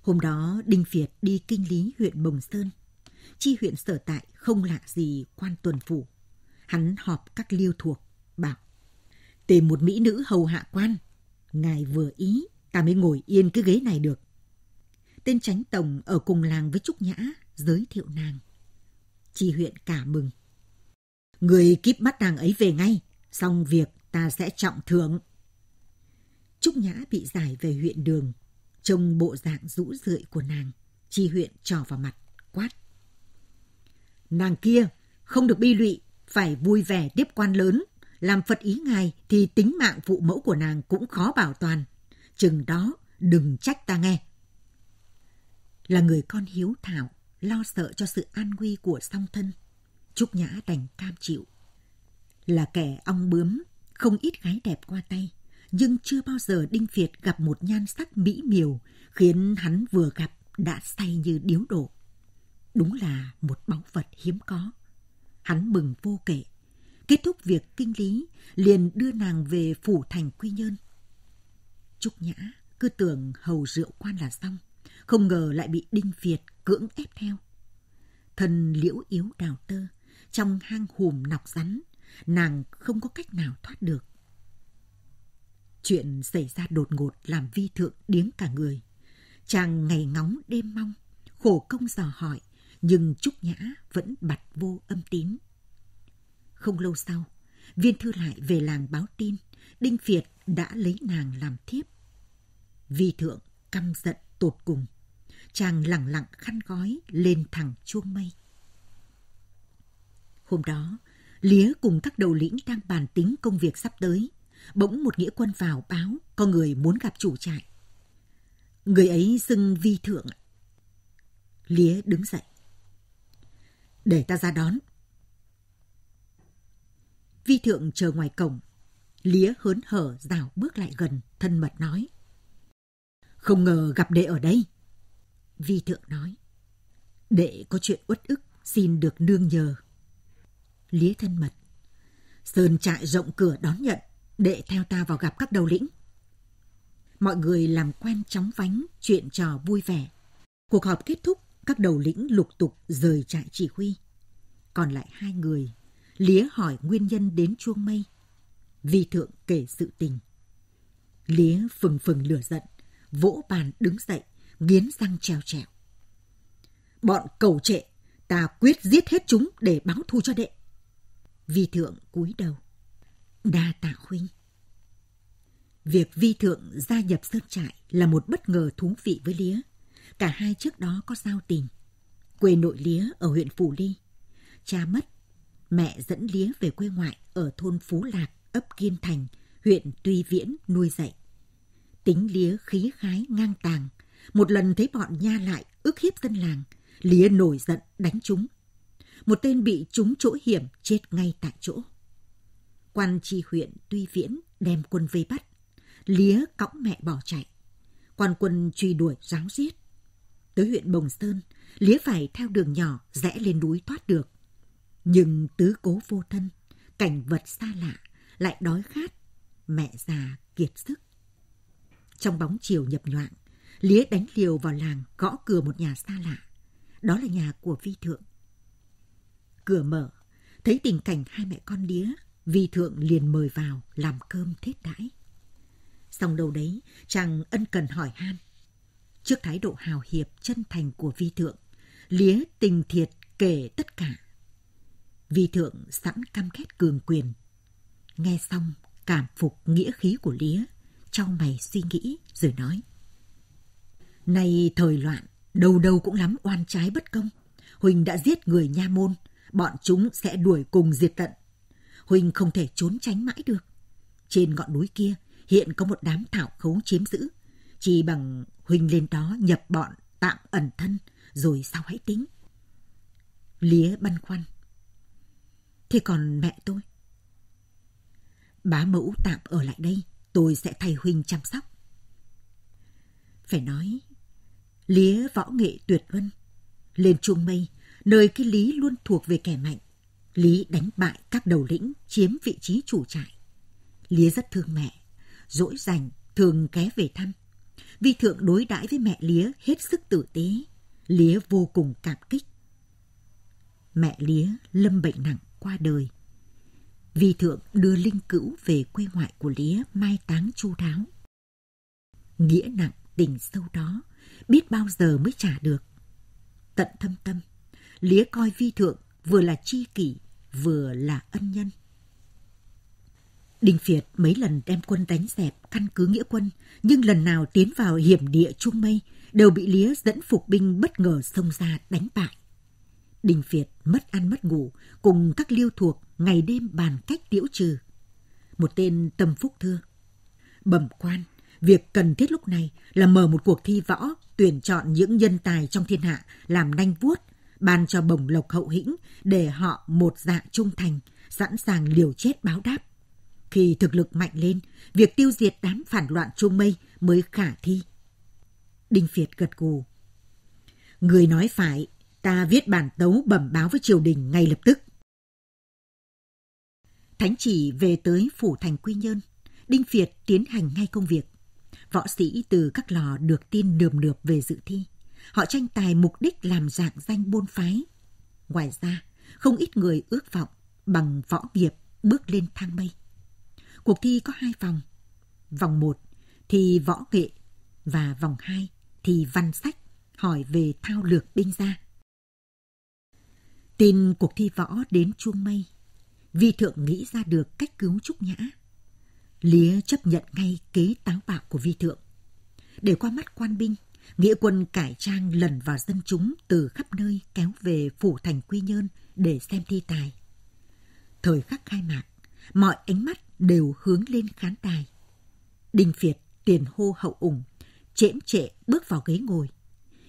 Hôm đó, Đinh Việt đi kinh lý huyện Bồng Sơn. Chi huyện sở tại không lạ gì quan tuần phủ. Hắn họp các liêu thuộc, bảo tìm một mỹ nữ hầu hạ quan. Ngài vừa ý, ta mới ngồi yên cái ghế này được. Tên tránh tổng ở cùng làng với Trúc Nhã giới thiệu nàng. Chi huyện cả mừng. Người kíp bắt nàng ấy về ngay, xong việc ta sẽ trọng thưởng. Trúc Nhã bị giải về huyện đường, trông bộ dạng rũ rượi của nàng, chi huyện trò vào mặt, quát. Nàng kia, không được bi lụy, phải vui vẻ tiếp quan lớn, làm Phật ý ngài thì tính mạng phụ mẫu của nàng cũng khó bảo toàn. Chừng đó, đừng trách ta nghe. Là người con hiếu thảo, lo sợ cho sự an nguy của song thân, Trúc Nhã đành cam chịu. Là kẻ ong bướm, không ít gái đẹp qua tay nhưng chưa bao giờ Đinh Việt gặp một nhan sắc mỹ miều khiến hắn vừa gặp đã say như điếu đổ. Đúng là một báu vật hiếm có. Hắn mừng vô kể. Kết thúc việc kinh lý, liền đưa nàng về phủ thành Quy Nhơn. Trúc Nhã cứ tưởng hầu rượu quan là xong, không ngờ lại bị Đinh Việt cưỡng ép theo. thân liễu yếu đào tơ, trong hang hùm nọc rắn, nàng không có cách nào thoát được Chuyện xảy ra đột ngột làm vi thượng điếng cả người. Chàng ngày ngóng đêm mong, khổ công dò hỏi, nhưng Trúc Nhã vẫn bặt vô âm tín. Không lâu sau, viên thư lại về làng báo tin, Đinh Việt đã lấy nàng làm thiếp. Vi thượng căm giận tột cùng, chàng lặng lặng khăn gói lên thẳng chuông mây. Hôm đó, Lía cùng các đầu lĩnh đang bàn tính công việc sắp tới. Bỗng một nghĩa quân vào báo, có người muốn gặp chủ trại. Người ấy xưng vi thượng. Lía đứng dậy. Để ta ra đón. Vi thượng chờ ngoài cổng. Lía hớn hở rào bước lại gần, thân mật nói. Không ngờ gặp đệ ở đây. Vi thượng nói. Đệ có chuyện uất ức, xin được nương nhờ. Lía thân mật. Sơn trại rộng cửa đón nhận. Đệ theo ta vào gặp các đầu lĩnh. Mọi người làm quen chóng vánh, chuyện trò vui vẻ. Cuộc họp kết thúc, các đầu lĩnh lục tục rời trại chỉ huy. Còn lại hai người, Lía hỏi nguyên nhân đến chuông mây. Vi thượng kể sự tình. Lía phừng phừng lửa giận, vỗ bàn đứng dậy, nghiến răng treo trèo. Bọn cầu trệ, ta quyết giết hết chúng để báo thù cho đệ. Vi thượng cúi đầu. Đa tạ huynh. Việc vi thượng gia nhập sơn trại là một bất ngờ thú vị với Lía. Cả hai trước đó có giao tình. Quê nội Lía ở huyện Phủ Ly. Cha mất, mẹ dẫn Lía về quê ngoại ở thôn Phú Lạc, ấp Kim Thành, huyện Tuy Viễn nuôi dạy. Tính Lía khí khái ngang tàng. Một lần thấy bọn nha lại ức hiếp dân làng, Lía nổi giận đánh chúng. Một tên bị chúng chỗ hiểm chết ngay tại chỗ. Quan tri huyện Tuy Viễn đem quân vây bắt, lía cõng mẹ bỏ chạy. Quan quân truy đuổi ráo giết. Tới huyện Bồng Sơn, lía phải theo đường nhỏ rẽ lên núi thoát được. Nhưng tứ cố vô thân, cảnh vật xa lạ, lại đói khát, mẹ già kiệt sức. Trong bóng chiều nhập nhoạng, lía đánh liều vào làng gõ cửa một nhà xa lạ. Đó là nhà của vi thượng. Cửa mở, thấy tình cảnh hai mẹ con lía vi thượng liền mời vào làm cơm thiết đãi. Xong đầu đấy, chàng ân cần hỏi han. Trước thái độ hào hiệp chân thành của vi thượng, lía tình thiệt kể tất cả. Vi thượng sẵn cam kết cường quyền. Nghe xong, cảm phục nghĩa khí của lía, trong mày suy nghĩ rồi nói. Nay thời loạn, đầu đầu cũng lắm oan trái bất công. Huỳnh đã giết người nha môn, bọn chúng sẽ đuổi cùng diệt tận Huynh không thể trốn tránh mãi được. Trên ngọn núi kia hiện có một đám thảo khấu chiếm giữ. Chỉ bằng Huynh lên đó nhập bọn tạm ẩn thân rồi sau hãy tính. Lía băn khoăn. Thế còn mẹ tôi? Bá mẫu tạm ở lại đây, tôi sẽ thay Huynh chăm sóc. Phải nói, Lía võ nghệ tuyệt luân. Lên chuông mây, nơi cái lý luôn thuộc về kẻ mạnh Lý đánh bại các đầu lĩnh chiếm vị trí chủ trại. Lý rất thương mẹ, dỗi dành thường ghé về thăm. Vi thượng đối đãi với mẹ Lía hết sức tử tế, Lía vô cùng cảm kích. Mẹ Lía lâm bệnh nặng qua đời. Vi thượng đưa linh cữu về quê ngoại của Lía mai táng chu đáo. Nghĩa nặng tình sâu đó, biết bao giờ mới trả được. Tận thâm tâm, Lía coi Vi thượng vừa là chi kỷ, vừa là ân nhân. Đinh Việt mấy lần đem quân đánh dẹp căn cứ nghĩa quân, nhưng lần nào tiến vào hiểm địa Trung Mây đều bị Lía dẫn phục binh bất ngờ xông ra đánh bại. Đinh Việt mất ăn mất ngủ, cùng các liêu thuộc ngày đêm bàn cách tiễu trừ. Một tên tâm phúc thưa. Bẩm quan, việc cần thiết lúc này là mở một cuộc thi võ, tuyển chọn những nhân tài trong thiên hạ làm nanh vuốt, ban cho bổng lộc hậu hĩnh để họ một dạ trung thành, sẵn sàng liều chết báo đáp. Khi thực lực mạnh lên, việc tiêu diệt đám phản loạn Trung Mây mới khả thi. Đinh phiệt gật gù. Người nói phải, ta viết bản tấu bẩm báo với triều đình ngay lập tức. Thánh chỉ về tới phủ thành Quy Nhơn, Đinh phiệt tiến hành ngay công việc. Võ sĩ từ các lò được tin nườm nượp về dự thi Họ tranh tài mục đích làm dạng danh buôn phái. Ngoài ra, không ít người ước vọng bằng võ nghiệp bước lên thang mây. Cuộc thi có hai vòng. Vòng một thì võ nghệ và vòng hai thì văn sách hỏi về thao lược binh gia. Tin cuộc thi võ đến chuông mây, vi thượng nghĩ ra được cách cứu Trúc Nhã. Lía chấp nhận ngay kế táo bạo của vi thượng. Để qua mắt quan binh, nghĩa quân cải trang lần vào dân chúng từ khắp nơi kéo về phủ thành Quy Nhơn để xem thi tài. Thời khắc khai mạc, mọi ánh mắt đều hướng lên khán tài. Đình Việt tiền hô hậu ủng, chễm trệ bước vào ghế ngồi.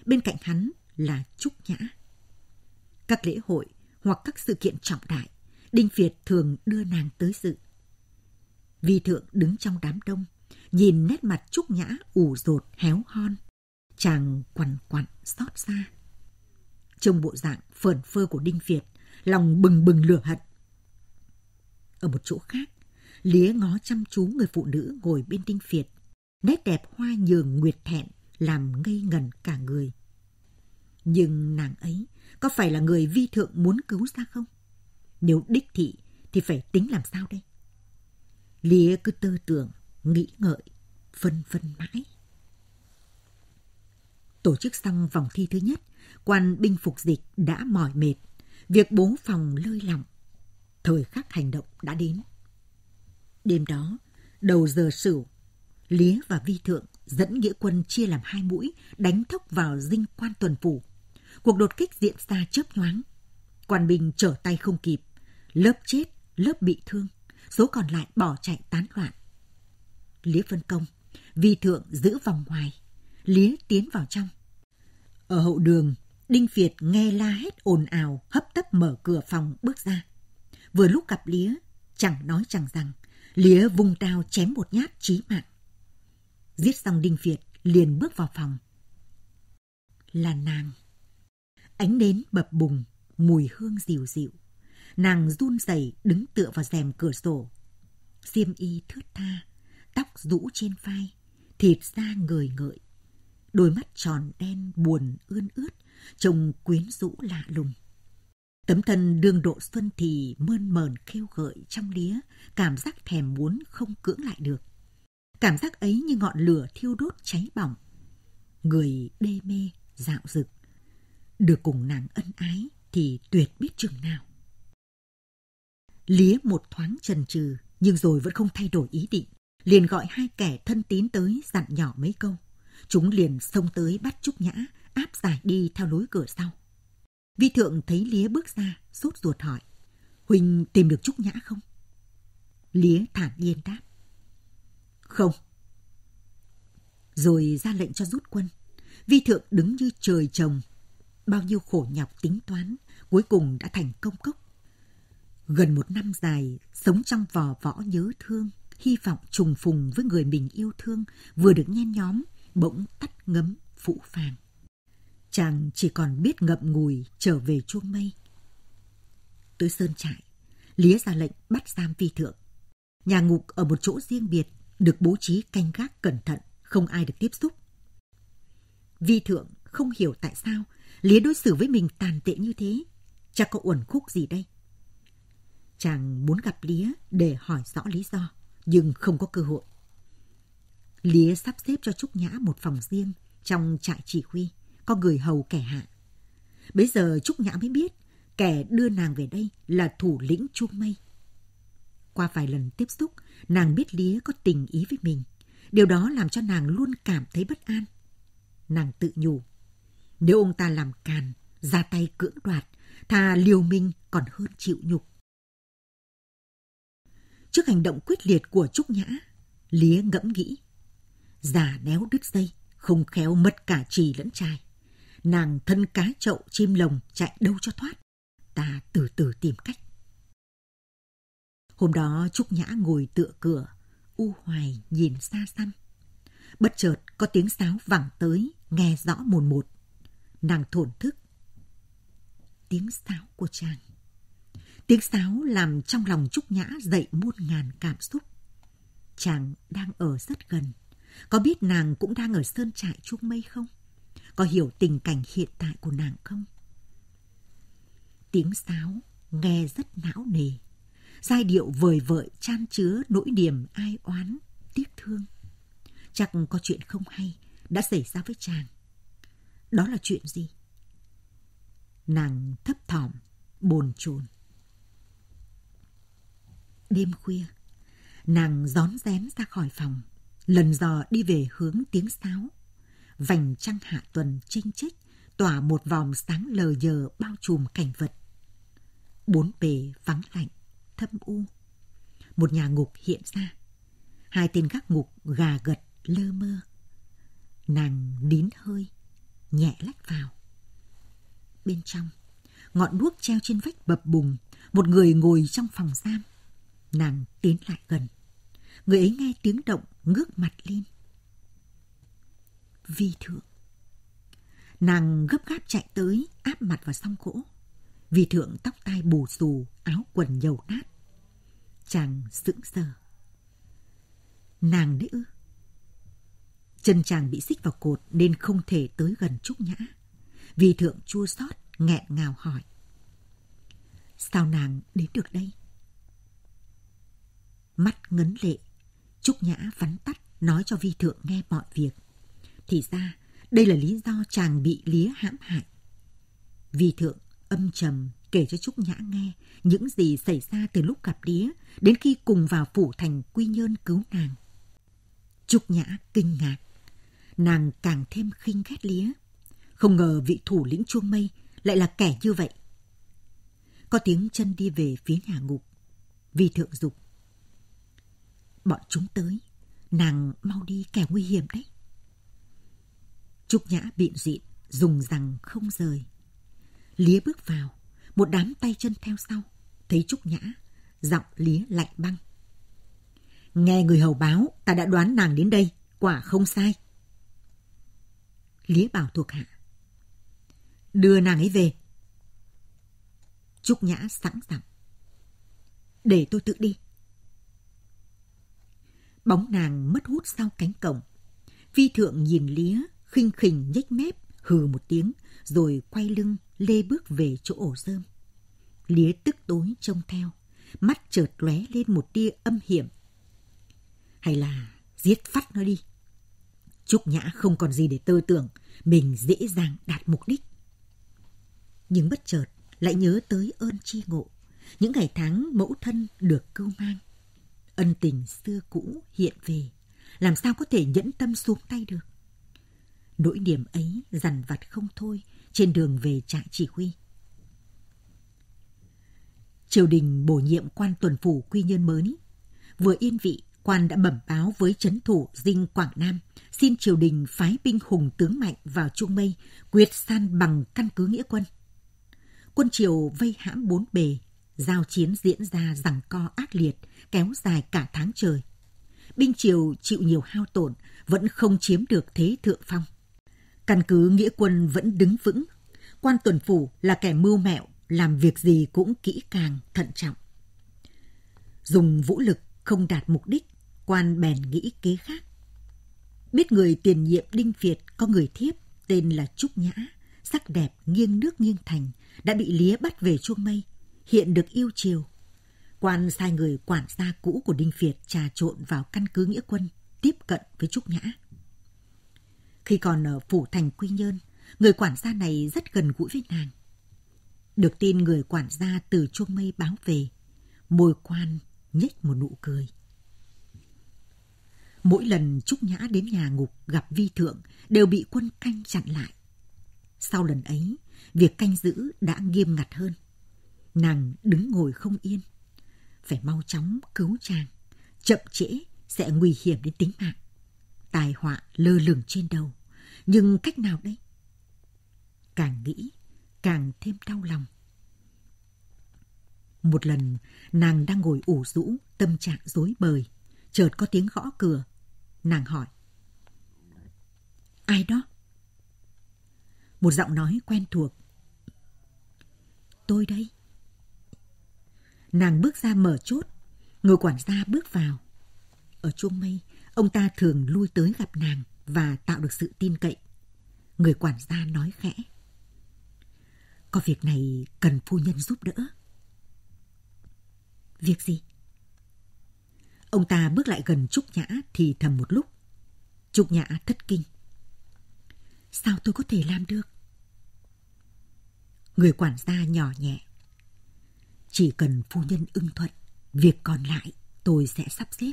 Bên cạnh hắn là Trúc Nhã. Các lễ hội hoặc các sự kiện trọng đại, Đinh Việt thường đưa nàng tới dự. Vi thượng đứng trong đám đông, nhìn nét mặt Trúc Nhã ủ rột héo hon chàng quằn quặn xót xa. Trông bộ dạng phờn phơ của Đinh Việt, lòng bừng bừng lửa hận. Ở một chỗ khác, lía ngó chăm chú người phụ nữ ngồi bên Đinh Việt, nét đẹp hoa nhường nguyệt thẹn làm ngây ngần cả người. Nhưng nàng ấy có phải là người vi thượng muốn cứu ra không? Nếu đích thị thì phải tính làm sao đây? Lía cứ tơ tưởng, nghĩ ngợi, phân vân mãi. Tổ chức xong vòng thi thứ nhất, quan binh phục dịch đã mỏi mệt, việc bố phòng lơi lỏng. Thời khắc hành động đã đến. Đêm đó, đầu giờ sửu, lý và Vi Thượng dẫn nghĩa quân chia làm hai mũi đánh thốc vào dinh quan tuần phủ. Cuộc đột kích diễn ra chớp nhoáng. Quan binh trở tay không kịp, lớp chết, lớp bị thương, số còn lại bỏ chạy tán loạn. Lý phân Công, Vi Thượng giữ vòng ngoài, lía tiến vào trong. Ở hậu đường, Đinh Việt nghe la hét ồn ào, hấp tấp mở cửa phòng bước ra. Vừa lúc gặp lía, chẳng nói chẳng rằng, lía vung đao chém một nhát chí mạng. Giết xong Đinh Việt, liền bước vào phòng. Là nàng. Ánh nến bập bùng, mùi hương dịu dịu. Nàng run rẩy đứng tựa vào rèm cửa sổ. Xiêm y thướt tha, tóc rũ trên vai, thịt da người ngợi đôi mắt tròn đen buồn ươn ướt, trông quyến rũ lạ lùng. Tấm thân đương độ xuân thì mơn mờn khêu gợi trong lía, cảm giác thèm muốn không cưỡng lại được. Cảm giác ấy như ngọn lửa thiêu đốt cháy bỏng. Người đê mê, dạo dực. Được cùng nàng ân ái thì tuyệt biết chừng nào. Lía một thoáng chần chừ nhưng rồi vẫn không thay đổi ý định. Liền gọi hai kẻ thân tín tới dặn nhỏ mấy câu. Chúng liền xông tới bắt Trúc Nhã, áp giải đi theo lối cửa sau. Vi Thượng thấy Lía bước ra, sốt ruột hỏi. Huỳnh tìm được Trúc Nhã không? Lía thản nhiên đáp. Không. Rồi ra lệnh cho rút quân. Vi Thượng đứng như trời trồng. Bao nhiêu khổ nhọc tính toán, cuối cùng đã thành công cốc. Gần một năm dài, sống trong vò võ nhớ thương, hy vọng trùng phùng với người mình yêu thương, vừa được nhen nhóm, bỗng tắt ngấm phũ phàng. Chàng chỉ còn biết ngậm ngùi trở về chuông mây. Tới sơn trại, Lía ra lệnh bắt giam phi thượng. Nhà ngục ở một chỗ riêng biệt, được bố trí canh gác cẩn thận, không ai được tiếp xúc. Vi thượng không hiểu tại sao Lía đối xử với mình tàn tệ như thế. Chắc có uẩn khúc gì đây? Chàng muốn gặp Lía để hỏi rõ lý do, nhưng không có cơ hội. Lía sắp xếp cho Trúc Nhã một phòng riêng trong trại chỉ huy, có người hầu kẻ hạ. Bây giờ Trúc Nhã mới biết kẻ đưa nàng về đây là thủ lĩnh chu Mây. Qua vài lần tiếp xúc, nàng biết Lía có tình ý với mình. Điều đó làm cho nàng luôn cảm thấy bất an. Nàng tự nhủ, nếu ông ta làm càn, ra tay cưỡng đoạt, thà liều mình còn hơn chịu nhục. Trước hành động quyết liệt của Trúc Nhã, Lía ngẫm nghĩ già néo đứt dây, không khéo mất cả trì lẫn trai. Nàng thân cá chậu chim lồng chạy đâu cho thoát, ta từ từ tìm cách. Hôm đó Trúc Nhã ngồi tựa cửa, u hoài nhìn xa xăm. Bất chợt có tiếng sáo vẳng tới, nghe rõ mồn một. Nàng thổn thức. Tiếng sáo của chàng. Tiếng sáo làm trong lòng Trúc Nhã dậy muôn ngàn cảm xúc. Chàng đang ở rất gần. Có biết nàng cũng đang ở sơn trại chuông mây không? Có hiểu tình cảnh hiện tại của nàng không? Tiếng sáo nghe rất não nề. Giai điệu vời vợi chan chứa nỗi niềm ai oán, tiếc thương. Chắc có chuyện không hay đã xảy ra với chàng. Đó là chuyện gì? Nàng thấp thỏm, bồn chồn. Đêm khuya, nàng gión rén ra khỏi phòng lần dò đi về hướng tiếng sáo. Vành trăng hạ tuần chênh chích, tỏa một vòng sáng lờ giờ bao trùm cảnh vật. Bốn bề vắng lạnh, thâm u. Một nhà ngục hiện ra. Hai tên gác ngục gà gật lơ mơ. Nàng nín hơi, nhẹ lách vào. Bên trong, ngọn đuốc treo trên vách bập bùng, một người ngồi trong phòng giam. Nàng tiến lại gần. Người ấy nghe tiếng động ngước mặt lên. Vi thượng. Nàng gấp gáp chạy tới, áp mặt vào song gỗ. Vi thượng tóc tai bù xù, áo quần dầu nát. Chàng sững sờ. Nàng đấy ư? Chân chàng bị xích vào cột nên không thể tới gần Trúc Nhã. Vi thượng chua xót nghẹn ngào hỏi. Sao nàng đến được đây? Mắt ngấn lệ, Trúc Nhã vắn tắt nói cho Vi Thượng nghe mọi việc. Thì ra, đây là lý do chàng bị lía hãm hại. Vi Thượng âm trầm kể cho Trúc Nhã nghe những gì xảy ra từ lúc gặp lía đến khi cùng vào phủ thành Quy Nhơn cứu nàng. Trúc Nhã kinh ngạc. Nàng càng thêm khinh ghét lía. Không ngờ vị thủ lĩnh chuông mây lại là kẻ như vậy. Có tiếng chân đi về phía nhà ngục. Vi Thượng dục Bọn chúng tới, nàng mau đi kẻ nguy hiểm đấy. Trúc Nhã bịn dịn, dùng rằng không rời. Lía bước vào, một đám tay chân theo sau, thấy Trúc Nhã, giọng Lía lạnh băng. Nghe người hầu báo, ta đã đoán nàng đến đây, quả không sai. Lía bảo thuộc hạ. Đưa nàng ấy về. Trúc Nhã sẵn sàng. Để tôi tự đi. Bóng nàng mất hút sau cánh cổng. phi thượng nhìn lía, khinh khỉnh nhếch mép, hừ một tiếng, rồi quay lưng lê bước về chỗ ổ rơm. Lía tức tối trông theo, mắt chợt lóe lên một tia âm hiểm. Hay là giết phát nó đi. Trúc Nhã không còn gì để tơ tưởng, mình dễ dàng đạt mục đích. Nhưng bất chợt lại nhớ tới ơn chi ngộ, những ngày tháng mẫu thân được cưu mang ân tình xưa cũ hiện về, làm sao có thể nhẫn tâm xuống tay được. Nỗi niềm ấy dằn vặt không thôi trên đường về trại chỉ huy. Triều đình bổ nhiệm quan tuần phủ quy nhân mới. Vừa yên vị, quan đã bẩm báo với chấn thủ dinh Quảng Nam, xin triều đình phái binh hùng tướng mạnh vào Trung Mây, quyết san bằng căn cứ nghĩa quân. Quân triều vây hãm bốn bề, Giao chiến diễn ra rằng co ác liệt, kéo dài cả tháng trời. Binh Triều chịu nhiều hao tổn, vẫn không chiếm được thế thượng phong. Căn cứ nghĩa quân vẫn đứng vững. Quan tuần phủ là kẻ mưu mẹo, làm việc gì cũng kỹ càng, thận trọng. Dùng vũ lực không đạt mục đích, quan bèn nghĩ kế khác. Biết người tiền nhiệm Đinh Việt có người thiếp tên là Trúc Nhã, sắc đẹp nghiêng nước nghiêng thành, đã bị lía bắt về chuông mây hiện được yêu chiều. Quan sai người quản gia cũ của Đinh Việt trà trộn vào căn cứ nghĩa quân, tiếp cận với Trúc Nhã. Khi còn ở phủ thành Quy Nhơn, người quản gia này rất gần gũi với nàng. Được tin người quản gia từ chuông mây báo về, môi quan nhếch một nụ cười. Mỗi lần Trúc Nhã đến nhà ngục gặp vi thượng đều bị quân canh chặn lại. Sau lần ấy, việc canh giữ đã nghiêm ngặt hơn. Nàng đứng ngồi không yên. Phải mau chóng cứu chàng. Chậm trễ sẽ nguy hiểm đến tính mạng. Tài họa lơ lửng trên đầu. Nhưng cách nào đây? Càng nghĩ, càng thêm đau lòng. Một lần, nàng đang ngồi ủ rũ, tâm trạng rối bời. Chợt có tiếng gõ cửa. Nàng hỏi. Ai đó? Một giọng nói quen thuộc. Tôi đây. Nàng bước ra mở chốt, người quản gia bước vào. Ở chuông mây, ông ta thường lui tới gặp nàng và tạo được sự tin cậy. Người quản gia nói khẽ. Có việc này cần phu nhân giúp đỡ. Việc gì? Ông ta bước lại gần Trúc Nhã thì thầm một lúc. Trúc Nhã thất kinh. Sao tôi có thể làm được? Người quản gia nhỏ nhẹ. Chỉ cần phu nhân ưng thuận, việc còn lại tôi sẽ sắp xếp.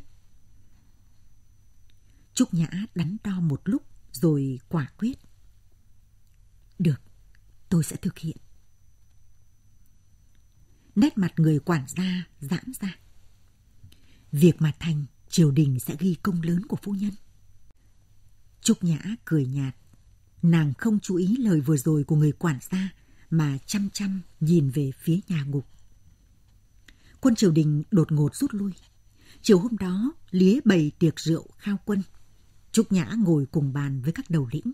Trúc Nhã đắn đo một lúc rồi quả quyết. Được, tôi sẽ thực hiện. Nét mặt người quản gia giãn ra. Việc mà thành, triều đình sẽ ghi công lớn của phu nhân. Trúc Nhã cười nhạt. Nàng không chú ý lời vừa rồi của người quản gia mà chăm chăm nhìn về phía nhà ngục quân triều đình đột ngột rút lui. Chiều hôm đó, Lía bày tiệc rượu khao quân. Trúc Nhã ngồi cùng bàn với các đầu lĩnh.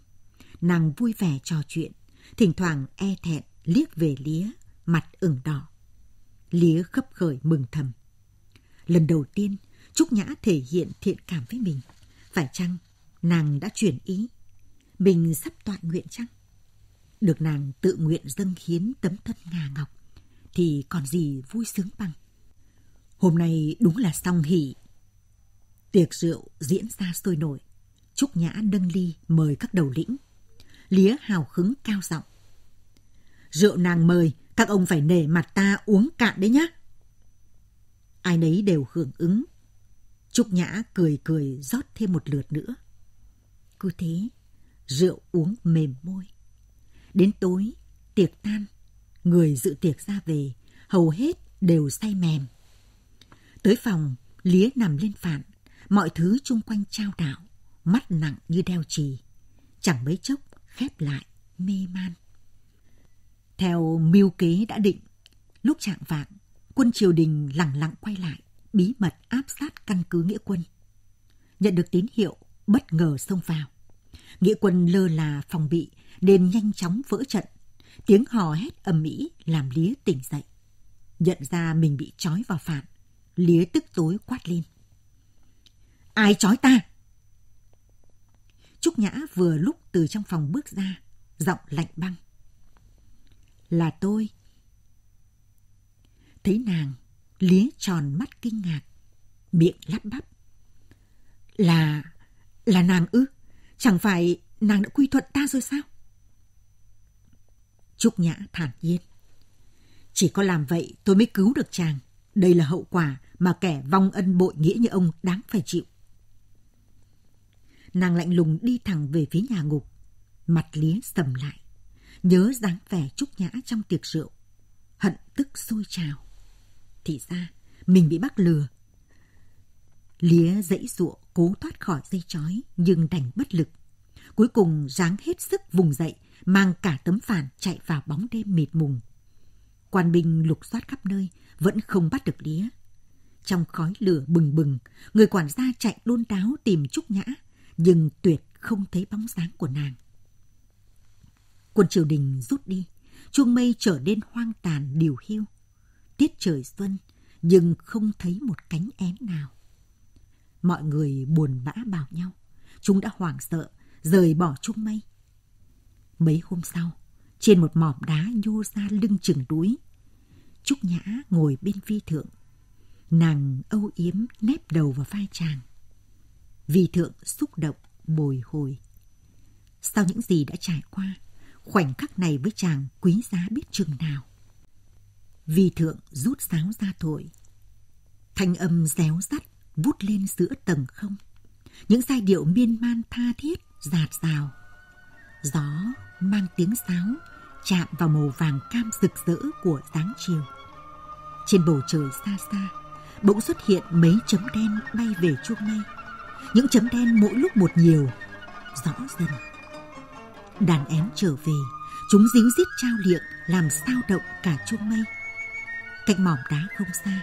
Nàng vui vẻ trò chuyện, thỉnh thoảng e thẹn liếc về Lía, mặt ửng đỏ. Lía khấp khởi mừng thầm. Lần đầu tiên, Trúc Nhã thể hiện thiện cảm với mình. Phải chăng nàng đã chuyển ý? Mình sắp tọa nguyện chăng? Được nàng tự nguyện dâng hiến tấm thân ngà ngọc thì còn gì vui sướng bằng. Hôm nay đúng là song hỷ. Tiệc rượu diễn ra sôi nổi. Trúc Nhã nâng ly mời các đầu lĩnh. Lía hào hứng cao giọng. Rượu nàng mời, các ông phải nể mặt ta uống cạn đấy nhá. Ai nấy đều hưởng ứng. Trúc Nhã cười cười rót thêm một lượt nữa. Cứ thế, rượu uống mềm môi. Đến tối, tiệc tan, người dự tiệc ra về, hầu hết đều say mềm. Tới phòng, Lía nằm lên phạn mọi thứ chung quanh trao đảo, mắt nặng như đeo trì Chẳng mấy chốc khép lại, mê man. Theo mưu kế đã định, lúc trạng vạn quân triều đình lặng lặng quay lại, bí mật áp sát căn cứ nghĩa quân. Nhận được tín hiệu, bất ngờ xông vào. Nghĩa quân lơ là phòng bị, nên nhanh chóng vỡ trận. Tiếng hò hét ầm ĩ làm Lía tỉnh dậy. Nhận ra mình bị trói vào phản, Lía tức tối quát lên. Ai chói ta? Trúc Nhã vừa lúc từ trong phòng bước ra, giọng lạnh băng. Là tôi. Thấy nàng, lía tròn mắt kinh ngạc, miệng lắp bắp. Là... là nàng ư? Chẳng phải nàng đã quy thuận ta rồi sao? Trúc Nhã thản nhiên. Chỉ có làm vậy tôi mới cứu được chàng. Đây là hậu quả mà kẻ vong ân bội nghĩa như ông đáng phải chịu. Nàng lạnh lùng đi thẳng về phía nhà ngục, mặt lía sầm lại, nhớ dáng vẻ trúc nhã trong tiệc rượu, hận tức sôi trào. Thì ra, mình bị bắt lừa. Lía dãy ruộng cố thoát khỏi dây chói nhưng đành bất lực. Cuối cùng ráng hết sức vùng dậy, mang cả tấm phản chạy vào bóng đêm mịt mùng Quan binh lục soát khắp nơi, vẫn không bắt được lía. Trong khói lửa bừng bừng, người quản gia chạy đôn đáo tìm Trúc Nhã, nhưng tuyệt không thấy bóng dáng của nàng. Quân triều đình rút đi, chuông mây trở nên hoang tàn điều hiu. Tiết trời xuân, nhưng không thấy một cánh én nào. Mọi người buồn bã bảo nhau, chúng đã hoảng sợ, rời bỏ chuông mây. Mấy hôm sau, trên một mỏm đá nhô ra lưng chừng đuối. Trúc Nhã ngồi bên vi thượng. Nàng âu yếm nép đầu vào vai chàng. Vi thượng xúc động, bồi hồi. Sau những gì đã trải qua, khoảnh khắc này với chàng quý giá biết chừng nào. Vi thượng rút sáo ra thổi. Thanh âm réo rắt vút lên giữa tầng không. Những giai điệu miên man tha thiết, giạt rào. Gió mang tiếng sáo chạm vào màu vàng cam rực rỡ của dáng chiều. Trên bầu trời xa xa, bỗng xuất hiện mấy chấm đen bay về chuông mây. Những chấm đen mỗi lúc một nhiều, rõ dần. Đàn én trở về, chúng díu dít trao liệng làm sao động cả chuông mây. Cách mỏm đá không xa,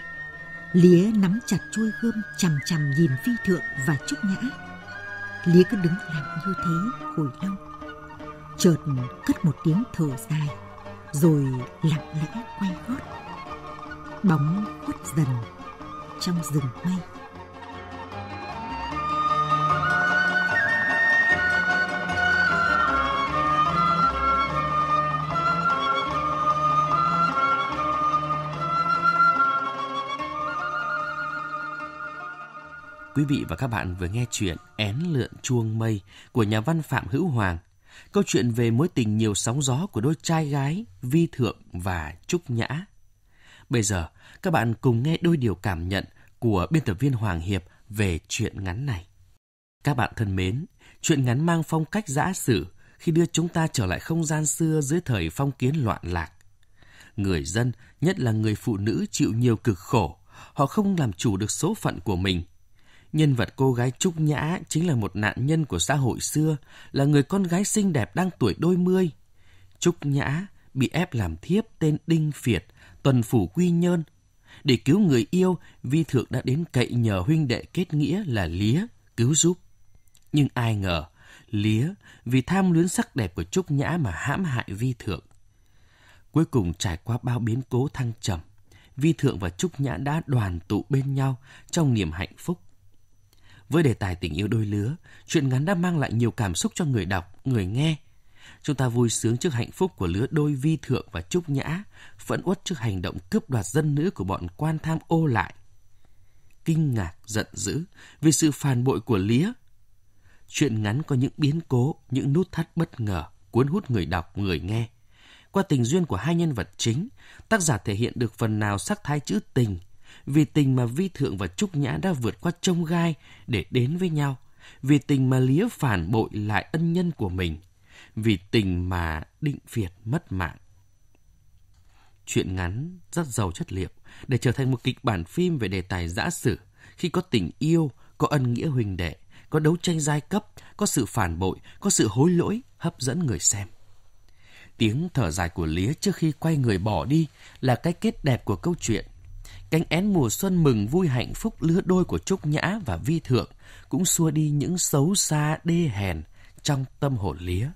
Lía nắm chặt chuôi gươm chằm chằm nhìn phi thượng và trúc nhã. Lía cứ đứng lặng như thế hồi lâu chợt cất một tiếng thở dài rồi lặng lẽ quay gót bóng khuất dần trong rừng mây Quý vị và các bạn vừa nghe chuyện Én lượn chuông mây của nhà văn Phạm Hữu Hoàng Câu chuyện về mối tình nhiều sóng gió của đôi trai gái Vi Thượng và Trúc Nhã. Bây giờ, các bạn cùng nghe đôi điều cảm nhận của biên tập viên Hoàng Hiệp về chuyện ngắn này. Các bạn thân mến, chuyện ngắn mang phong cách giã sử khi đưa chúng ta trở lại không gian xưa dưới thời phong kiến loạn lạc. Người dân, nhất là người phụ nữ chịu nhiều cực khổ, họ không làm chủ được số phận của mình, Nhân vật cô gái Trúc Nhã chính là một nạn nhân của xã hội xưa, là người con gái xinh đẹp đang tuổi đôi mươi. Trúc Nhã bị ép làm thiếp tên Đinh Phiệt, tuần phủ quy nhơn. Để cứu người yêu, Vi Thượng đã đến cậy nhờ huynh đệ kết nghĩa là Lía cứu giúp. Nhưng ai ngờ, Lía vì tham luyến sắc đẹp của Trúc Nhã mà hãm hại Vi Thượng. Cuối cùng trải qua bao biến cố thăng trầm, Vi Thượng và Trúc Nhã đã đoàn tụ bên nhau trong niềm hạnh phúc. Với đề tài tình yêu đôi lứa, truyện ngắn đã mang lại nhiều cảm xúc cho người đọc, người nghe. Chúng ta vui sướng trước hạnh phúc của lứa đôi Vi Thượng và Trúc Nhã, phẫn uất trước hành động cướp đoạt dân nữ của bọn quan tham ô lại. Kinh ngạc, giận dữ vì sự phản bội của Lía. Chuyện ngắn có những biến cố, những nút thắt bất ngờ, cuốn hút người đọc, người nghe. Qua tình duyên của hai nhân vật chính, tác giả thể hiện được phần nào sắc thái chữ tình – vì tình mà Vi Thượng và Trúc Nhã đã vượt qua trông gai để đến với nhau. Vì tình mà Lía phản bội lại ân nhân của mình. Vì tình mà Định Việt mất mạng. Chuyện ngắn rất giàu chất liệu để trở thành một kịch bản phim về đề tài giã sử khi có tình yêu, có ân nghĩa huỳnh đệ, có đấu tranh giai cấp, có sự phản bội, có sự hối lỗi hấp dẫn người xem. Tiếng thở dài của Lía trước khi quay người bỏ đi là cái kết đẹp của câu chuyện Cánh én mùa xuân mừng vui hạnh phúc lứa đôi của Trúc Nhã và Vi Thượng cũng xua đi những xấu xa đê hèn trong tâm hồn lía.